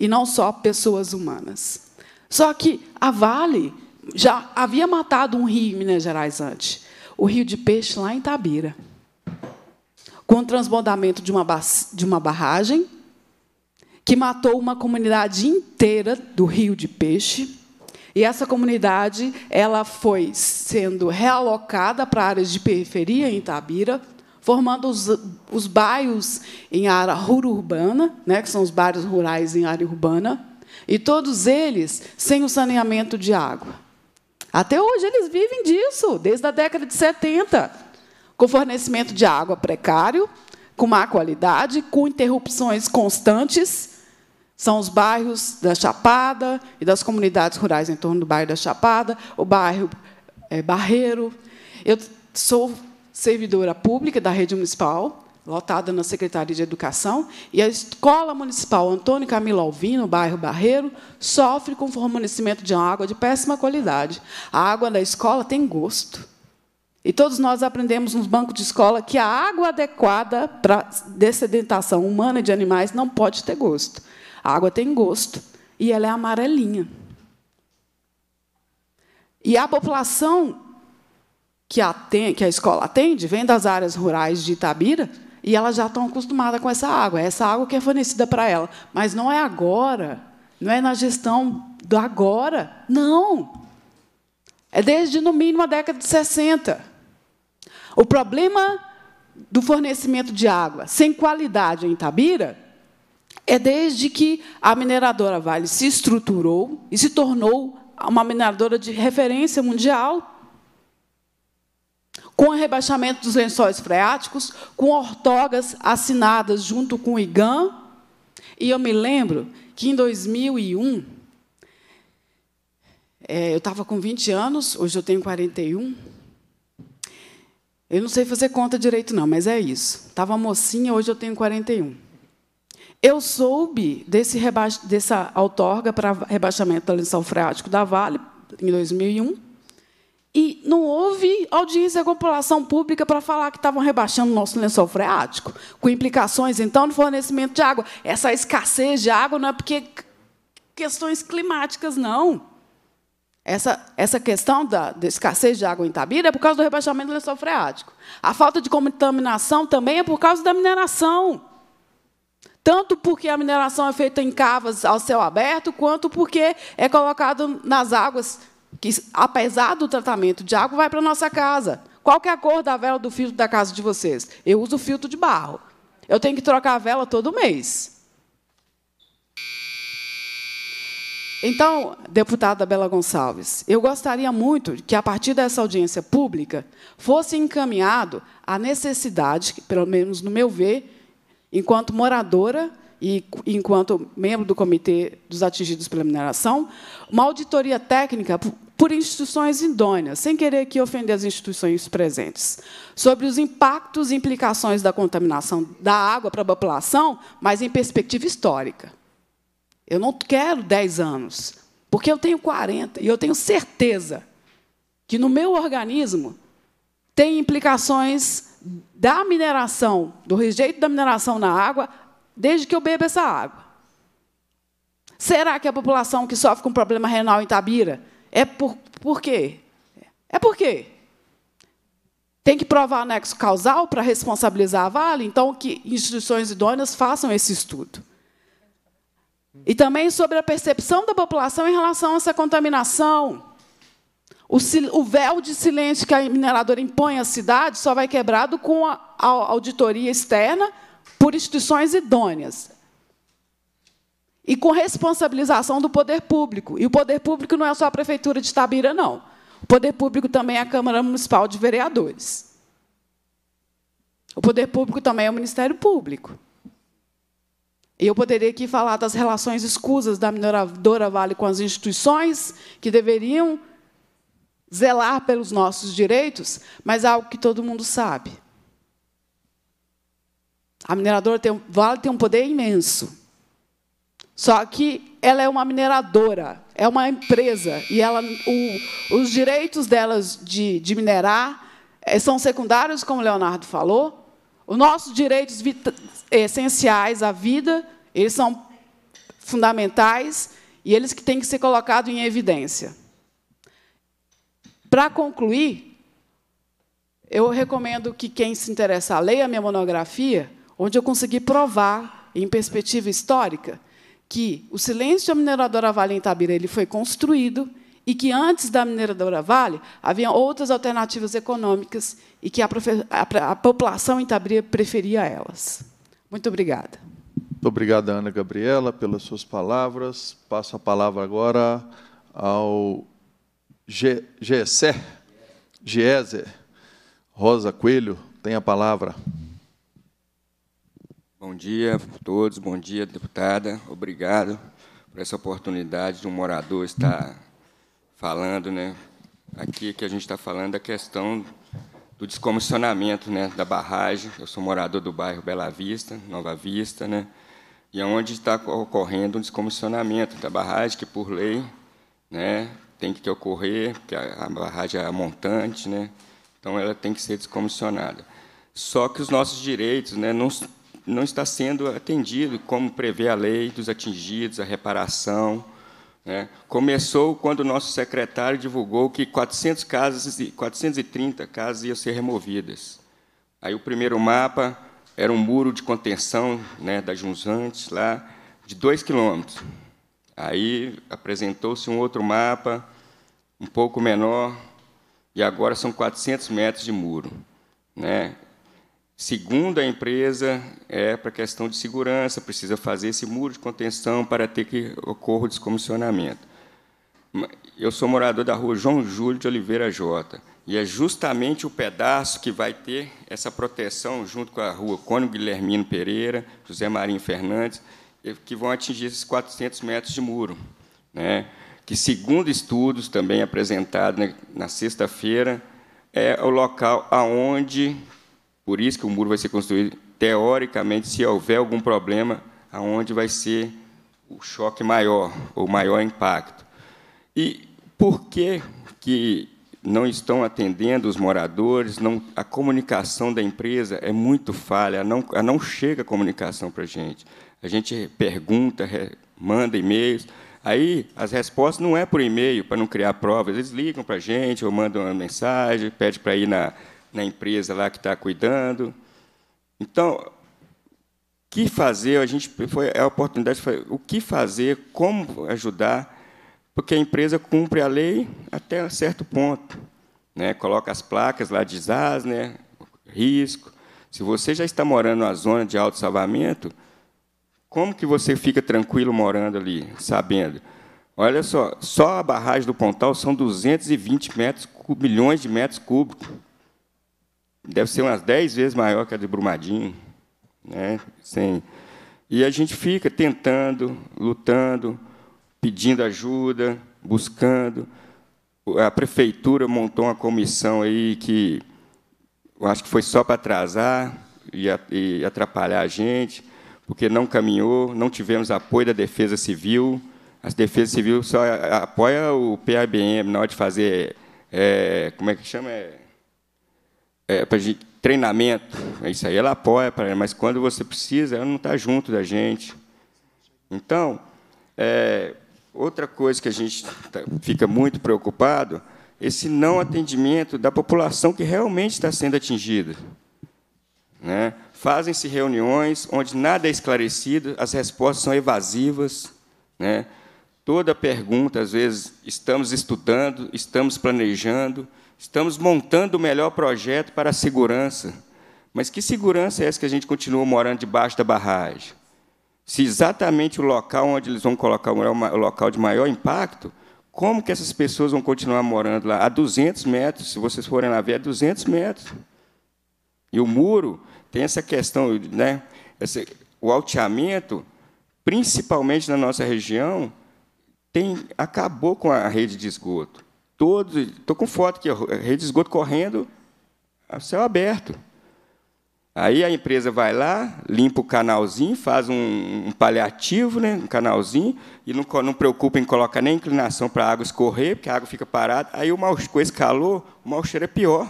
e não só pessoas humanas. Só que a Vale já havia matado um rio em Minas Gerais antes, o rio de peixe lá em Tabira, com o transbordamento de uma, de uma barragem que matou uma comunidade inteira do Rio de Peixe. E essa comunidade ela foi sendo realocada para áreas de periferia em Itabira, formando os, os bairros em área rural urbana, né, que são os bairros rurais em área urbana, e todos eles sem o saneamento de água. Até hoje eles vivem disso, desde a década de 70, com fornecimento de água precário, com má qualidade, com interrupções constantes são os bairros da Chapada e das comunidades rurais em torno do bairro da Chapada, o bairro é, Barreiro. Eu sou servidora pública da rede municipal, lotada na Secretaria de Educação, e a Escola Municipal Antônio Camilo Alvino, bairro Barreiro, sofre com o fornecimento de água de péssima qualidade. A água da escola tem gosto. E todos nós aprendemos nos bancos de escola que a água adequada para dessedentação humana e de animais não pode ter gosto. A água tem gosto e ela é amarelinha. E a população que, que a escola atende vem das áreas rurais de Itabira e elas já estão acostumadas com essa água. É essa água que é fornecida para ela. Mas não é agora, não é na gestão do agora, não. É desde, no mínimo, a década de 60. O problema do fornecimento de água sem qualidade em Itabira é desde que a mineradora Vale se estruturou e se tornou uma mineradora de referência mundial. Com o rebaixamento dos lençóis freáticos, com ortogas assinadas junto com o IGAN. E eu me lembro que em 2001, é, eu estava com 20 anos, hoje eu tenho 41. Eu não sei fazer conta direito, não, mas é isso. Estava mocinha, hoje eu tenho 41. Eu soube desse reba... dessa outorga para rebaixamento da lençol freático da Vale, em 2001, e não houve audiência com a população pública para falar que estavam rebaixando o nosso lençol freático, com implicações, então, no fornecimento de água. Essa escassez de água não é porque questões climáticas, não. Essa, essa questão da, da, escassez de água em Itabira é por causa do rebaixamento do lençol freático. A falta de contaminação também é por causa da mineração tanto porque a mineração é feita em cavas ao céu aberto, quanto porque é colocado nas águas, que apesar do tratamento de água, vai para a nossa casa. Qual que é a cor da vela do filtro da casa de vocês? Eu uso filtro de barro. Eu tenho que trocar a vela todo mês. Então, deputada Bela Gonçalves, eu gostaria muito que, a partir dessa audiência pública, fosse encaminhado a necessidade, pelo menos no meu ver, enquanto moradora e enquanto membro do Comitê dos Atingidos pela Mineração, uma auditoria técnica por instituições idôneas, sem querer aqui ofender as instituições presentes, sobre os impactos e implicações da contaminação da água para a população, mas em perspectiva histórica. Eu não quero 10 anos, porque eu tenho 40 e eu tenho certeza que no meu organismo tem implicações da mineração, do rejeito da mineração na água, desde que eu bebo essa água. Será que a população que sofre com problema renal em Tabira é por, por quê? É por quê? Tem que provar anexo causal para responsabilizar a Vale? Então, que instituições idôneas façam esse estudo. E também sobre a percepção da população em relação a essa contaminação. O, o, véu de silêncio que a mineradora impõe à cidade só vai quebrado com a, a auditoria externa por instituições idôneas e com responsabilização do poder público. E o poder público não é só a prefeitura de Itabira, não. O poder público também é a Câmara Municipal de Vereadores. O poder público também é o Ministério Público. E eu poderia aqui falar das relações escusas da mineradora Vale com as instituições que deveriam zelar pelos nossos direitos, mas é algo que todo mundo sabe. A mineradora tem, Vale tem um poder imenso. Só que ela é uma mineradora, é uma empresa, e ela, o, os direitos delas de, de minerar eh, são secundários, como o Leonardo falou. Os nossos direitos essenciais à vida, eles são fundamentais, e eles que têm que ser colocados em evidência. Para concluir, eu recomendo que quem se interessar leia a minha monografia, onde eu consegui provar, em perspectiva histórica, que o silêncio da mineradora Vale em Itabira ele foi construído e que antes da mineradora Vale havia outras alternativas econômicas e que a, a, a população em Itabira preferia elas. Muito obrigada. Muito obrigada, Ana Gabriela, pelas suas palavras. Passo a palavra agora ao Ge Gessé, Rosa Coelho, tem a palavra. Bom dia a todos, bom dia, deputada. Obrigado por essa oportunidade de um morador estar falando, né? Aqui que a gente está falando da questão do descomissionamento, né, da barragem. Eu sou morador do bairro Bela Vista, Nova Vista, né? E é onde está ocorrendo um descomissionamento da barragem que por lei, né, tem que ocorrer, porque a, a barragem é montante, né? então ela tem que ser descomissionada. Só que os nossos direitos né, não, não está sendo atendido, como prevê a lei dos atingidos, a reparação. Né? Começou quando o nosso secretário divulgou que 400 casas, 430 casas iam ser removidas. Aí o primeiro mapa era um muro de contenção né, das Junzantes, lá, de 2 quilômetros. Aí apresentou-se um outro mapa, um pouco menor, e agora são 400 metros de muro. Né? Segundo a empresa, é para questão de segurança, precisa fazer esse muro de contenção para ter que ocorra o descomissionamento. Eu sou morador da rua João Júlio de Oliveira Jota, e é justamente o pedaço que vai ter essa proteção, junto com a rua Cônigo Guilhermino Pereira, José Marinho Fernandes, que vão atingir esses 400 metros de muro. Né? que, segundo estudos também apresentados na, na sexta-feira, é o local aonde, por isso que o muro vai ser construído, teoricamente, se houver algum problema, aonde vai ser o choque maior, o maior impacto. E por que, que não estão atendendo os moradores, não, a comunicação da empresa é muito falha, não, não chega a comunicação para a gente. A gente pergunta, manda e-mails, Aí as respostas não é por e-mail, para não criar provas. Eles ligam para a gente, ou mandam uma mensagem, pede para ir na, na empresa lá que está cuidando. Então, o que fazer? A gente foi a oportunidade de fazer, o que fazer, como ajudar, porque a empresa cumpre a lei até um certo ponto, né? Coloca as placas lá de ZAS, né? Risco. Se você já está morando na zona de alto salvamento, como que você fica tranquilo morando ali, sabendo? Olha só, só a barragem do Pontal são 220 metros, milhões de metros cúbicos. Deve ser umas 10 vezes maior que a de Brumadinho. Né? Sim. E a gente fica tentando, lutando, pedindo ajuda, buscando. A prefeitura montou uma comissão aí que eu acho que foi só para atrasar e atrapalhar a gente porque não caminhou, não tivemos apoio da Defesa Civil. A Defesa Civil só apoia o PABM na hora de fazer, é, como é que chama? É, é, treinamento, é isso aí ela apoia, mas quando você precisa, ela não está junto da gente. Então, é, outra coisa que a gente tá, fica muito preocupado, esse não atendimento da população que realmente está sendo atingida. Né? Fazem-se reuniões onde nada é esclarecido, as respostas são evasivas. Né? Toda pergunta, às vezes, estamos estudando, estamos planejando, estamos montando o melhor projeto para a segurança. Mas que segurança é essa que a gente continua morando debaixo da barragem? Se exatamente o local onde eles vão colocar o local de maior impacto, como que essas pessoas vão continuar morando lá? A 200 metros, se vocês forem lá ver, a é 200 metros. E o muro tem essa questão, né? Esse, o alteamento, principalmente na nossa região, tem, acabou com a rede de esgoto. Estou com foto aqui, a rede de esgoto correndo a céu aberto. Aí a empresa vai lá, limpa o canalzinho, faz um, um paliativo, né, um canalzinho, e não, não preocupa em colocar nem inclinação para a água escorrer, porque a água fica parada. Aí o mal, com esse calor, o mau cheiro é pior.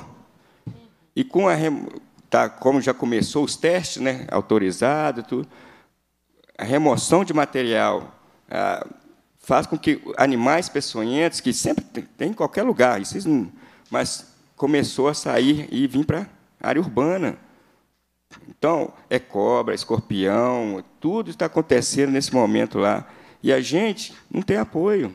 E com, a, tá, como já começou os testes, né, autorizado, tudo, a remoção de material ah, faz com que animais peçonhentos, que sempre tem, tem em qualquer lugar, isso mas começou a sair e vir para a área urbana. Então, é cobra, escorpião, tudo está acontecendo nesse momento lá. E a gente não tem apoio.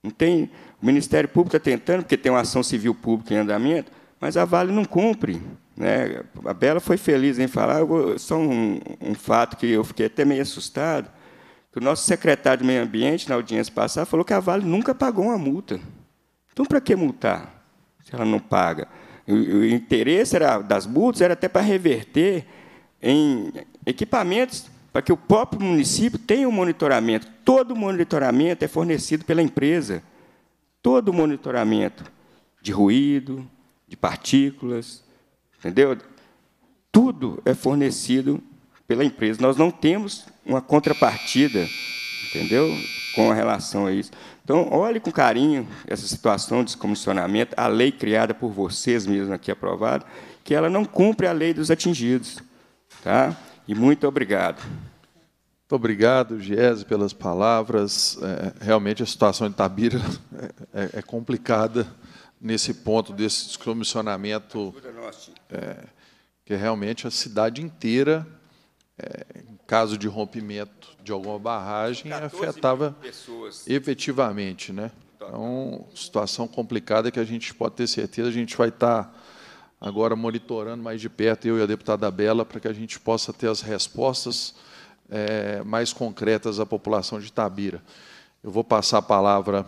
Não tem, o Ministério Público está tentando, porque tem uma ação civil pública em andamento, mas a Vale não cumpre. Né? A Bela foi feliz em falar, vou, só um, um, fato que eu fiquei até meio assustado, que o nosso secretário de Meio Ambiente, na audiência passada, falou que a Vale nunca pagou uma multa. Então, para que multar se ela não paga? O, o interesse era, das multas era até para reverter em equipamentos para que o próprio município tenha o um monitoramento. Todo o monitoramento é fornecido pela empresa. Todo o monitoramento de ruído, de partículas, Entendeu? Tudo é fornecido pela empresa. Nós não temos uma contrapartida, entendeu? Com relação a isso. Então, olhe com carinho essa situação de descomissionamento, a lei criada por vocês mesmos aqui aprovada, que ela não cumpre a lei dos atingidos. Tá? E muito obrigado. Muito obrigado, Giese, pelas palavras. É, realmente a situação de Tabira é, é, é complicada nesse ponto desse descomissionamento, é, que é realmente a cidade inteira, é, em caso de rompimento de alguma barragem, afetava efetivamente. Né? Então, situação complicada que a gente pode ter certeza, a gente vai estar tá agora monitorando mais de perto, eu e a deputada Bela, para que a gente possa ter as respostas é, mais concretas à população de Tabira. Eu vou passar a palavra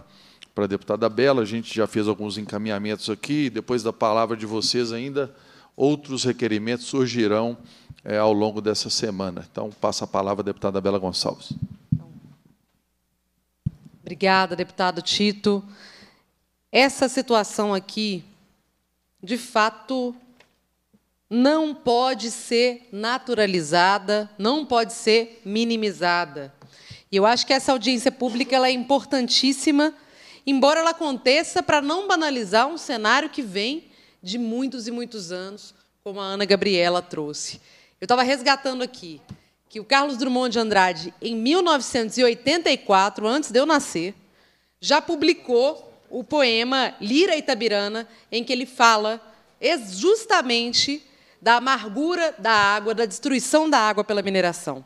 para a deputada Bela. A gente já fez alguns encaminhamentos aqui. Depois da palavra de vocês, ainda outros requerimentos surgirão é, ao longo dessa semana. Então, passa a palavra à deputada Bela Gonçalves. Obrigada, deputado Tito. Essa situação aqui, de fato, não pode ser naturalizada, não pode ser minimizada. E eu acho que essa audiência pública ela é importantíssima embora ela aconteça para não banalizar um cenário que vem de muitos e muitos anos, como a Ana Gabriela trouxe. Eu estava resgatando aqui que o Carlos Drummond de Andrade, em 1984, antes de eu nascer, já publicou o poema Lira Itabirana, em que ele fala justamente da amargura da água, da destruição da água pela mineração.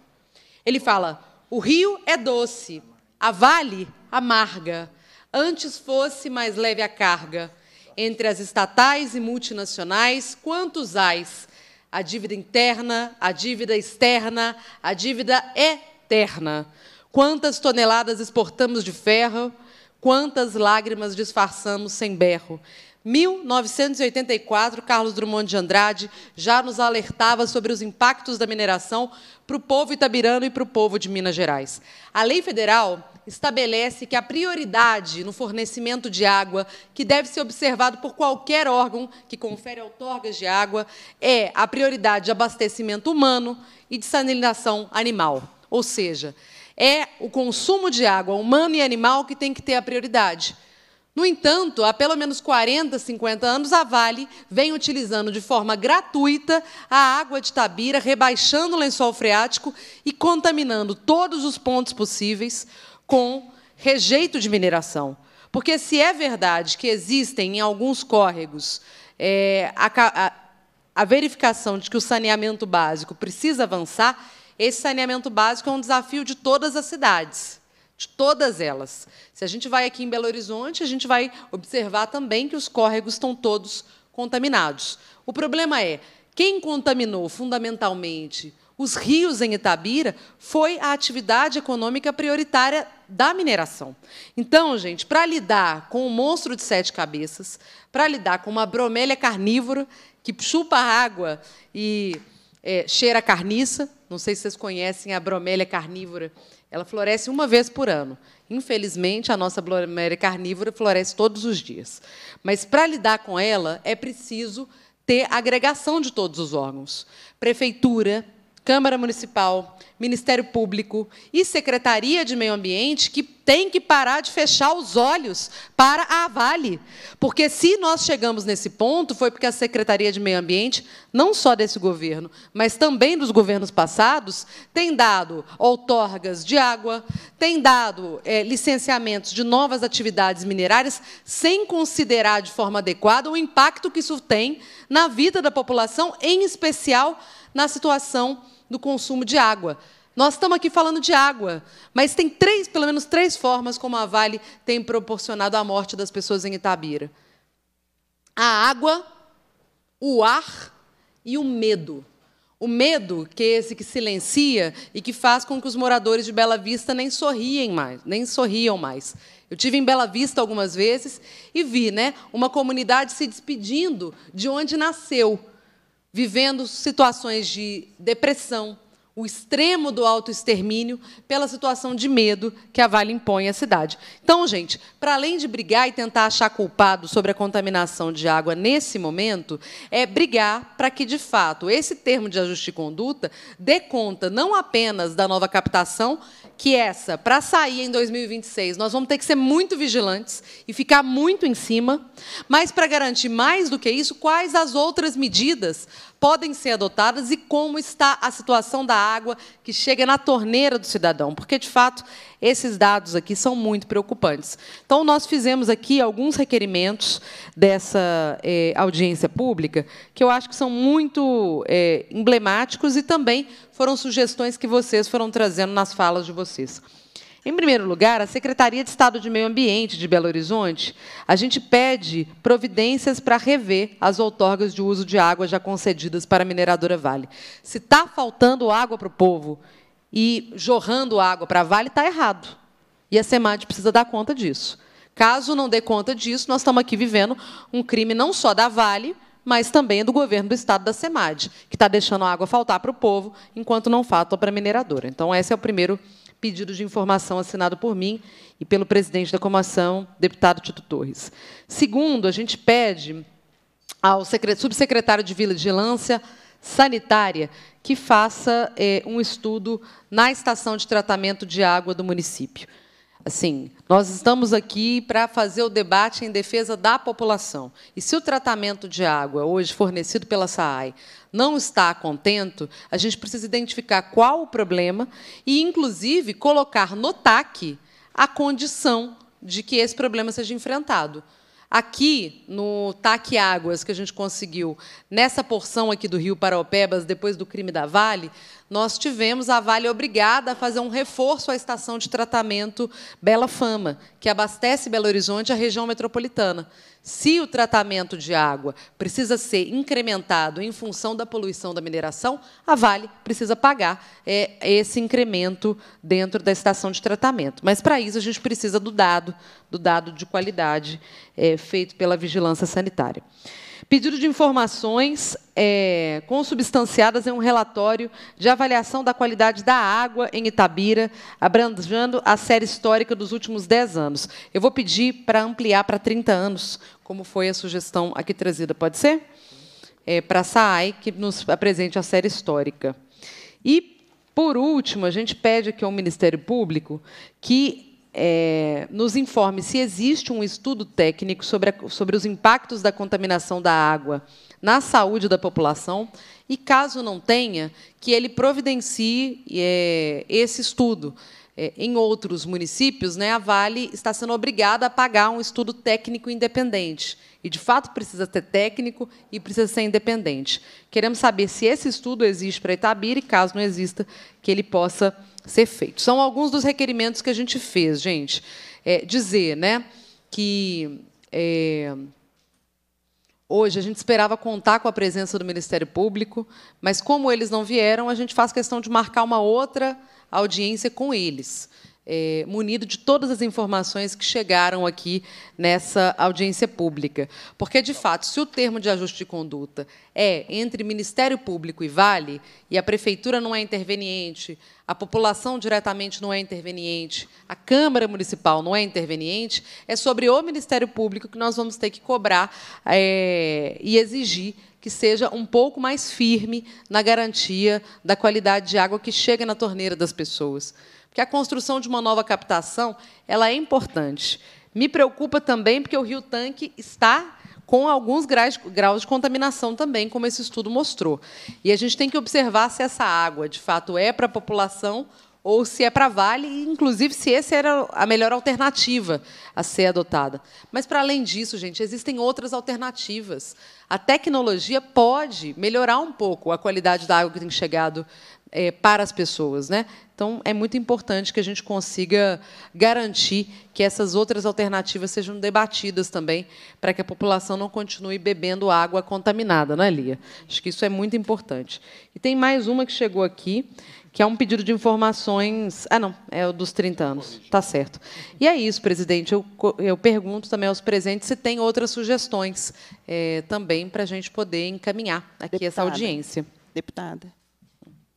Ele fala: o rio é doce, a vale amarga, antes fosse mais leve a carga. Entre as estatais e multinacionais, quantos ais? A dívida interna, a dívida externa, a dívida eterna. Quantas toneladas exportamos de ferro? Quantas lágrimas disfarçamos sem berro? 1984, Carlos Drummond de Andrade já nos alertava sobre os impactos da mineração para o povo itabirano e para o povo de Minas Gerais. A lei federal estabelece que a prioridade no fornecimento de água, que deve ser observado por qualquer órgão que confere outorgas de água, é a prioridade de abastecimento humano e de sanilização animal. Ou seja, é o consumo de água humano e animal que tem que ter a prioridade. No entanto, há pelo menos 40, 50 anos, a Vale vem utilizando de forma gratuita a água de Tabira, rebaixando o lençol freático e contaminando todos os pontos possíveis, com rejeito de mineração. Porque se é verdade que existem em alguns córregos é, a, a, a verificação de que o saneamento básico precisa avançar, esse saneamento básico é um desafio de todas as cidades de todas elas. Se a gente vai aqui em Belo Horizonte, a gente vai observar também que os córregos estão todos contaminados. O problema é quem contaminou fundamentalmente os rios em Itabira foi a atividade econômica prioritária da mineração. Então, gente, para lidar com um monstro de sete cabeças, para lidar com uma bromélia carnívora que chupa água e é, cheira carniça, não sei se vocês conhecem a bromélia carnívora, ela floresce uma vez por ano. Infelizmente, a nossa bromélia carnívora floresce todos os dias. Mas para lidar com ela é preciso ter agregação de todos os órgãos. Prefeitura, Câmara Municipal, Ministério Público e Secretaria de Meio Ambiente que tem que parar de fechar os olhos para a Vale. Porque se nós chegamos nesse ponto, foi porque a Secretaria de Meio Ambiente, não só desse governo, mas também dos governos passados, tem dado outorgas de água, tem dado é, licenciamentos de novas atividades minerárias, sem considerar de forma adequada o impacto que isso tem na vida da população, em especial na situação do consumo de água. Nós estamos aqui falando de água, mas tem três, pelo menos três formas como a Vale tem proporcionado a morte das pessoas em Itabira: a água, o ar e o medo. O medo, que é esse que silencia e que faz com que os moradores de Bela Vista nem sorriem mais, nem sorriam mais. Eu tive em Bela Vista algumas vezes e vi, né, uma comunidade se despedindo de onde nasceu vivendo situações de depressão, o extremo do autoextermínio pela situação de medo que a Vale impõe à cidade. Então, gente, para além de brigar e tentar achar culpado sobre a contaminação de água nesse momento, é brigar para que, de fato, esse termo de ajuste de conduta dê conta não apenas da nova captação, que essa, para sair em 2026, nós vamos ter que ser muito vigilantes e ficar muito em cima, mas para garantir mais do que isso, quais as outras medidas podem ser adotadas e como está a situação da água que chega na torneira do cidadão, porque, de fato, esses dados aqui são muito preocupantes. Então, nós fizemos aqui alguns requerimentos dessa é, audiência pública que eu acho que são muito é, emblemáticos e também foram sugestões que vocês foram trazendo nas falas de vocês. Em primeiro lugar, a Secretaria de Estado de Meio Ambiente de Belo Horizonte, a gente pede providências para rever as outorgas de uso de água já concedidas para a mineradora Vale. Se está faltando água para o povo e jorrando água para a Vale, está errado. E a SEMAD precisa dar conta disso. Caso não dê conta disso, nós estamos aqui vivendo um crime não só da Vale, mas também do governo do estado da SEMAD, que está deixando a água faltar para o povo, enquanto não falta para a mineradora. Então, esse é o primeiro pedido de informação assinado por mim e pelo presidente da comissão, deputado Tito Torres. Segundo, a gente pede ao subsecretário de Vigilância Sanitária que faça é, um estudo na estação de tratamento de água do município. Assim, nós estamos aqui para fazer o debate em defesa da população. E se o tratamento de água hoje fornecido pela SAAI não está contento, a gente precisa identificar qual o problema e, inclusive, colocar no TAC a condição de que esse problema seja enfrentado. Aqui, no Taque Águas, que a gente conseguiu, nessa porção aqui do Rio Paraopebas, depois do crime da Vale, nós tivemos a Vale obrigada a fazer um reforço à estação de tratamento Bela Fama, que abastece Belo Horizonte e a região metropolitana. Se o tratamento de água precisa ser incrementado em função da poluição da mineração, a Vale precisa pagar é, esse incremento dentro da estação de tratamento. Mas, para isso, a gente precisa do dado, do dado de qualidade é, feito pela vigilância sanitária. Pedido de informações é, consubstanciadas em um relatório de avaliação da qualidade da água em Itabira, abrangendo a série histórica dos últimos 10 anos. Eu vou pedir para ampliar para 30 anos, como foi a sugestão aqui trazida, pode ser? É, para a SAAI, que nos apresente a série histórica. E, por último, a gente pede aqui ao Ministério Público que é, nos informe se existe um estudo técnico sobre, a, sobre os impactos da contaminação da água na saúde da população e, caso não tenha, que ele providencie é, esse estudo. É, em outros municípios, né, a Vale está sendo obrigada a pagar um estudo técnico independente. E, de fato, precisa ser técnico e precisa ser independente. Queremos saber se esse estudo existe para Itabira e, caso não exista, que ele possa ser feito. São alguns dos requerimentos que a gente fez, gente. É, dizer né, que é, hoje a gente esperava contar com a presença do Ministério Público, mas como eles não vieram, a gente faz questão de marcar uma outra audiência com eles é, munido de todas as informações que chegaram aqui nessa audiência pública. Porque, de fato, se o termo de ajuste de conduta é entre Ministério Público e Vale, e a Prefeitura não é interveniente, a população diretamente não é interveniente, a Câmara Municipal não é interveniente, é sobre o Ministério Público que nós vamos ter que cobrar é, e exigir que seja um pouco mais firme na garantia da qualidade de água que chega na torneira das pessoas que a construção de uma nova captação ela é importante. Me preocupa também porque o rio Tanque está com alguns graus de contaminação também, como esse estudo mostrou. E a gente tem que observar se essa água, de fato, é para a população ou se é para Vale, e inclusive se essa era a melhor alternativa a ser adotada. Mas, para além disso, gente, existem outras alternativas. A tecnologia pode melhorar um pouco a qualidade da água que tem chegado é, para as pessoas. Né? Então, é muito importante que a gente consiga garantir que essas outras alternativas sejam debatidas também, para que a população não continue bebendo água contaminada, não é, Lia? Acho que isso é muito importante. E tem mais uma que chegou aqui, que é um pedido de informações. Ah, não, é o dos 30 anos. está certo. E é isso, presidente. Eu, eu pergunto também aos presentes se tem outras sugestões é, também para a gente poder encaminhar aqui Deputada. essa audiência. Deputada,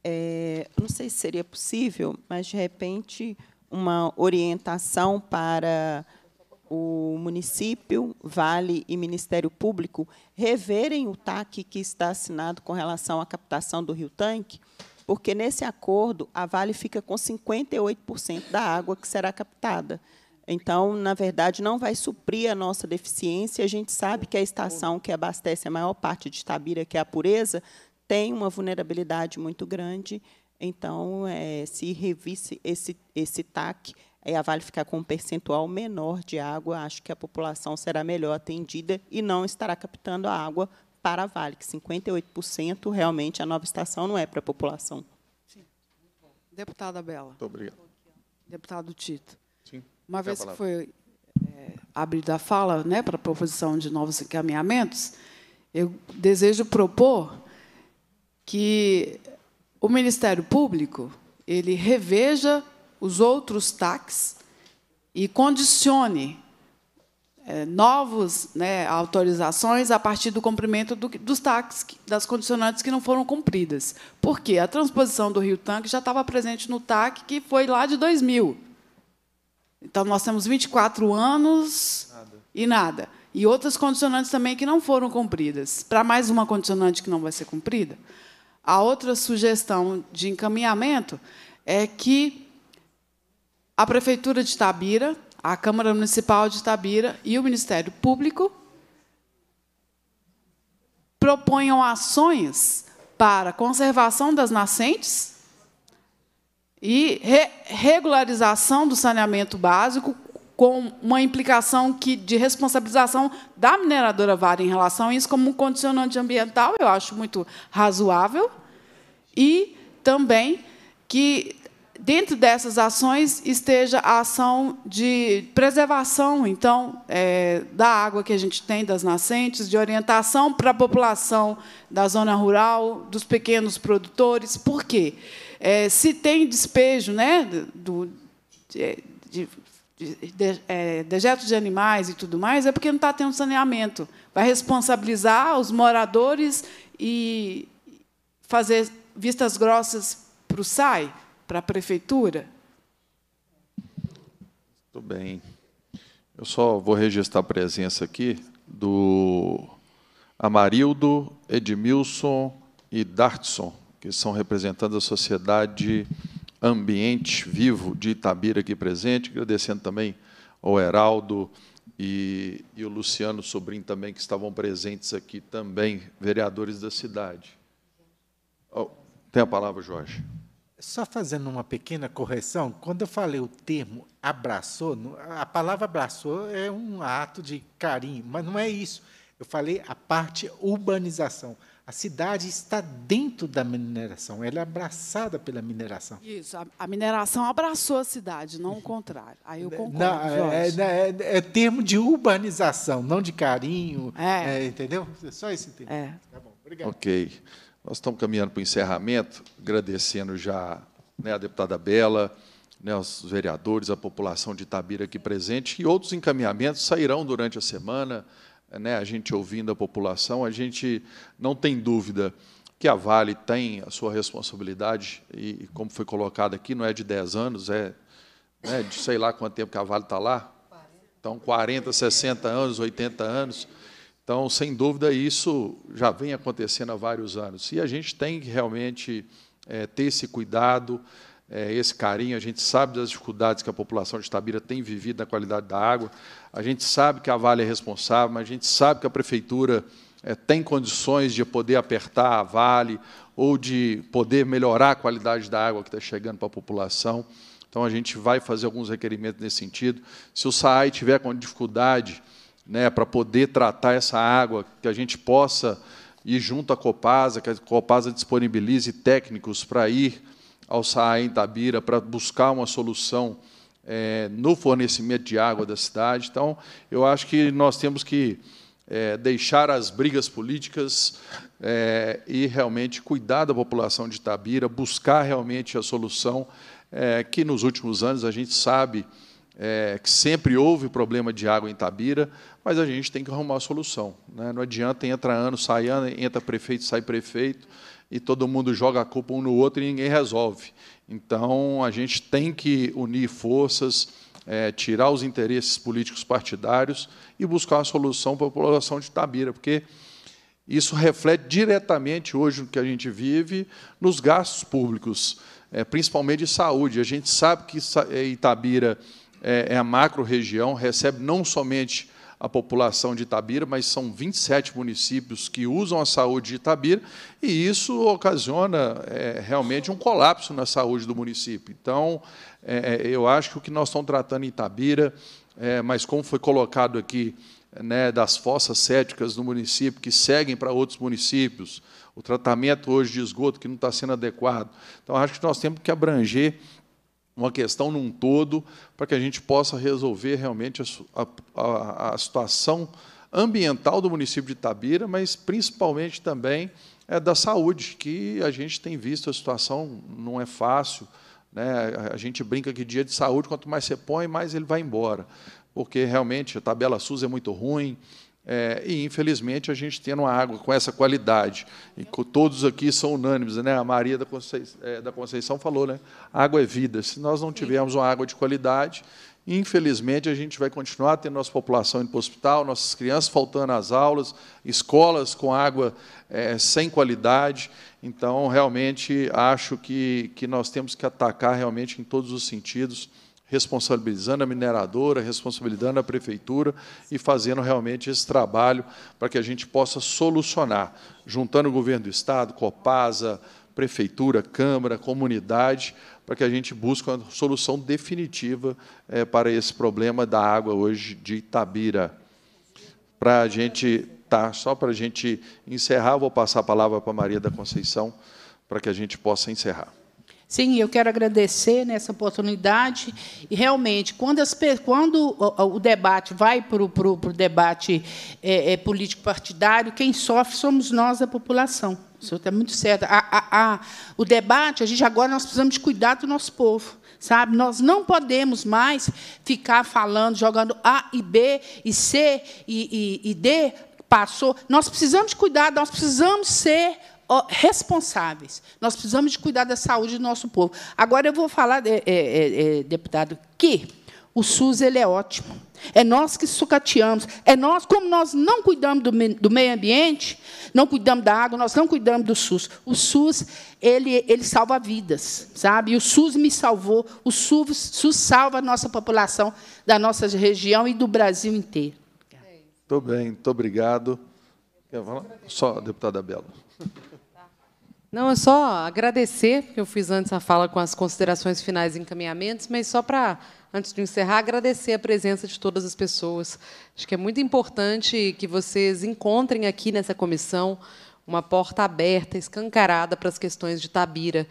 é, não sei se seria possível, mas de repente uma orientação para o município, Vale e Ministério Público reverem o TAC que está assinado com relação à captação do Rio Tanque, porque nesse acordo a Vale fica com 58% da água que será captada. Então, na verdade, não vai suprir a nossa deficiência. A gente sabe que a estação que abastece a maior parte de Tabira, que é a pureza, tem uma vulnerabilidade muito grande. Então, é, se revisse esse, esse TAC, é, a Vale ficar com um percentual menor de água, acho que a população será melhor atendida e não estará captando a água para a Vale, que 58% realmente a nova estação não é para a população. Sim. Deputada Bela. Muito obrigado. Deputado Tito. Sim. Uma vez que foi é, abrida a fala né, para a proposição de novos encaminhamentos, eu desejo propor que o Ministério Público ele reveja os outros TACs e condicione eh, novos né, autorizações a partir do cumprimento do, dos taques, das condicionantes que não foram cumpridas. Por quê? A transposição do Rio Tanque já estava presente no TAC, que foi lá de 2000. Então, nós temos 24 anos nada. e nada. E outras condicionantes também que não foram cumpridas. Para mais uma condicionante que não vai ser cumprida, a outra sugestão de encaminhamento é que a Prefeitura de Tabira a Câmara Municipal de Tabira e o Ministério Público proponham ações para conservação das nascentes e re regularização do saneamento básico com uma implicação que, de responsabilização da mineradora Vara em relação a isso como um condicionante ambiental, eu acho muito razoável, e também que dentro dessas ações esteja a ação de preservação, então, é, da água que a gente tem, das nascentes, de orientação para a população da zona rural, dos pequenos produtores. Por quê? É, se tem despejo né, do, de, de, de, é, dejetos de animais e tudo mais, é porque não está tendo saneamento. Vai responsabilizar os moradores e fazer vistas grossas para o SAI? para a prefeitura? Muito bem. Eu só vou registrar a presença aqui do Amarildo, Edmilson e Dartson, que são representantes da Sociedade Ambiente Vivo de Itabira aqui presente, agradecendo também ao Heraldo e, e o Luciano Sobrinho também, que estavam presentes aqui também, vereadores da cidade. Oh, tem a palavra, Jorge. Só fazendo uma pequena correção, quando eu falei o termo abraçou, a palavra abraçou é um ato de carinho, mas não é isso. Eu falei a parte urbanização. A cidade está dentro da mineração, ela é abraçada pela mineração. Isso, a, mineração abraçou a cidade, não o contrário. Aí eu concordo. Não, é, é, né, é, é, termo de urbanização, não de carinho, é. É, entendeu? É só esse termo. É. Tá bom, obrigado. Ok. Nós estamos caminhando para o encerramento, agradecendo já né, a deputada Bela, né, os vereadores, a população de Itabira aqui presente, e outros encaminhamentos sairão durante a semana, né, a gente ouvindo a população, a gente não tem dúvida que a Vale tem a sua responsabilidade, e, como foi colocado aqui, não é de 10 anos, é né, de sei lá quanto tempo que a Vale está lá, então 40, 60 anos, 80 anos, então, sem dúvida, isso já vem acontecendo há vários anos. E a gente tem que realmente é, ter esse cuidado, é, esse carinho. A gente sabe das dificuldades que a população de Tabira tem vivido na qualidade da água. A gente sabe que a Vale é responsável, mas a gente sabe que a prefeitura é, tem condições de poder apertar a Vale ou de poder melhorar a qualidade da água que está chegando para a população. Então, a gente vai fazer alguns requerimentos nesse sentido. Se o SAAI tiver com dificuldade né, para poder tratar essa água, que a gente possa ir junto à Copasa, que a Copasa disponibilize técnicos para ir ao Saá em Tabira, para buscar uma solução é, no fornecimento de água da cidade. Então, eu acho que nós temos que é, deixar as brigas políticas é, e realmente cuidar da população de Tabira, buscar realmente a solução que nos últimos anos a gente sabe é, que sempre houve problema de água em Tabira, mas a gente tem que arrumar a solução. Né? Não adianta entra ano, sai ano, entra prefeito, sai prefeito, e todo mundo joga a culpa um no outro e ninguém resolve. Então, a gente tem que unir forças, é, tirar os interesses políticos partidários e buscar uma solução para a população de Tabira, porque isso reflete diretamente hoje no que a gente vive nos gastos públicos, é, principalmente de saúde. A gente sabe que é, Itabira é, é a macro-região, recebe não somente a população de Itabira, mas são 27 municípios que usam a saúde de Itabira, e isso ocasiona é, realmente um colapso na saúde do município. Então, é, é, eu acho que o que nós estamos tratando em Itabira, é, mas como foi colocado aqui, né, das fossas céticas do município que seguem para outros municípios, o tratamento hoje de esgoto que não está sendo adequado. Então, acho que nós temos que abranger uma questão num todo, para que a gente possa resolver realmente a, a, a situação ambiental do município de Itabira, mas principalmente também é da saúde, que a gente tem visto a situação não é fácil. Né? A gente brinca que dia de saúde, quanto mais você põe, mais ele vai embora. Porque realmente a tabela SUS é muito ruim, é, e, infelizmente, a gente tendo uma água com essa qualidade, e todos aqui são unânimes, né? a Maria da Conceição, é, da Conceição falou, né? água é vida. Se nós não tivermos uma água de qualidade, Infelizmente, a gente vai continuar tendo nossa população indo para o hospital, nossas crianças faltando às aulas, escolas com água é, sem qualidade. Então, realmente, acho que, que nós temos que atacar realmente em todos os sentidos responsabilizando a mineradora, responsabilizando a prefeitura e fazendo realmente esse trabalho para que a gente possa solucionar, juntando o governo do Estado, Copasa, prefeitura, Câmara, comunidade, para que a gente busque uma solução definitiva é, para esse problema da água hoje de Itabira. Para a gente, tá, só para a gente encerrar, vou passar a palavra para a Maria da Conceição, para que a gente possa encerrar. Sim, eu quero agradecer nessa oportunidade. E, realmente, quando, as, quando o, debate vai para o, para o debate é, é, político-partidário, quem sofre somos nós, a população. O senhor está muito certo. A, a, a, o debate, a gente agora nós precisamos de cuidar do nosso povo sabe? Nós não podemos mais ficar falando, jogando A e B e C e, e, e D passou. Nós precisamos de cuidado, nós precisamos ser responsáveis. Nós precisamos de cuidar da saúde do nosso povo. Agora eu vou falar, é, é, é, é, deputado, que o SUS ele é ótimo. É nós que sucateamos. É nós, como nós não cuidamos do, me, do, meio ambiente, não cuidamos da água, nós não cuidamos do SUS. O SUS ele, ele salva vidas, sabe? E o SUS me salvou. O SUS, SUS salva a nossa população da nossa região e do Brasil inteiro. Muito bem, muito obrigado. Só, deputada Belo. Não, é só agradecer, porque eu fiz antes a fala com as considerações finais e encaminhamentos, mas só para, antes de encerrar, agradecer a presença de todas as pessoas. Acho que é muito importante que vocês encontrem aqui nessa comissão uma porta aberta, escancarada para as questões de Tabira.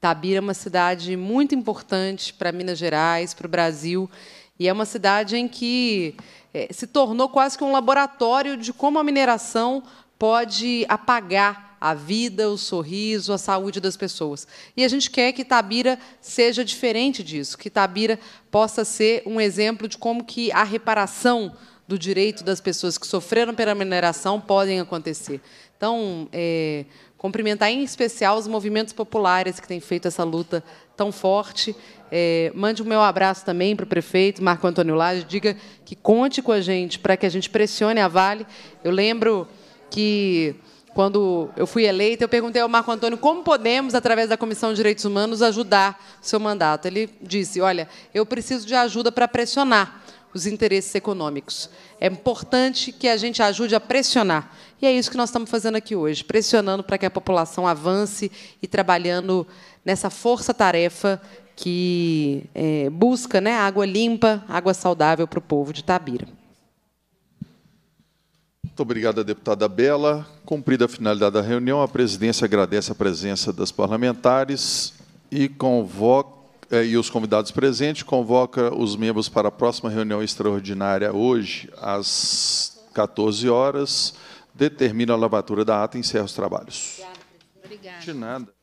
Tabira é uma cidade muito importante para Minas Gerais, para o Brasil, e é uma cidade em que é, se tornou quase que um laboratório de como a mineração pode apagar a vida, o sorriso, a saúde das pessoas. E a gente quer que Tabira seja diferente disso, que Tabira possa ser um exemplo de como que a reparação do direito das pessoas que sofreram pela mineração podem acontecer. Então, é, cumprimentar em especial os movimentos populares que têm feito essa luta tão forte. É, mande o meu abraço também para o prefeito Marco Antônio Lage, diga que conte com a gente para que a gente pressione a Vale. Eu lembro que quando eu fui eleita, eu perguntei ao Marco Antônio como podemos, através da Comissão de Direitos Humanos, ajudar seu mandato. Ele disse: Olha, eu preciso de ajuda para pressionar os interesses econômicos. É importante que a gente ajude a pressionar. E é isso que nós estamos fazendo aqui hoje pressionando para que a população avance e trabalhando nessa força-tarefa que é, busca né, água limpa, água saudável para o povo de Tabira. Muito obrigada, deputada Bela. Cumprida a finalidade da reunião, a presidência agradece a presença das parlamentares e, convoca, é, e os convidados presentes, convoca os membros para a próxima reunião extraordinária hoje, às 14 horas, determina a lavatura da ata e encerra os trabalhos. Obrigada. De nada.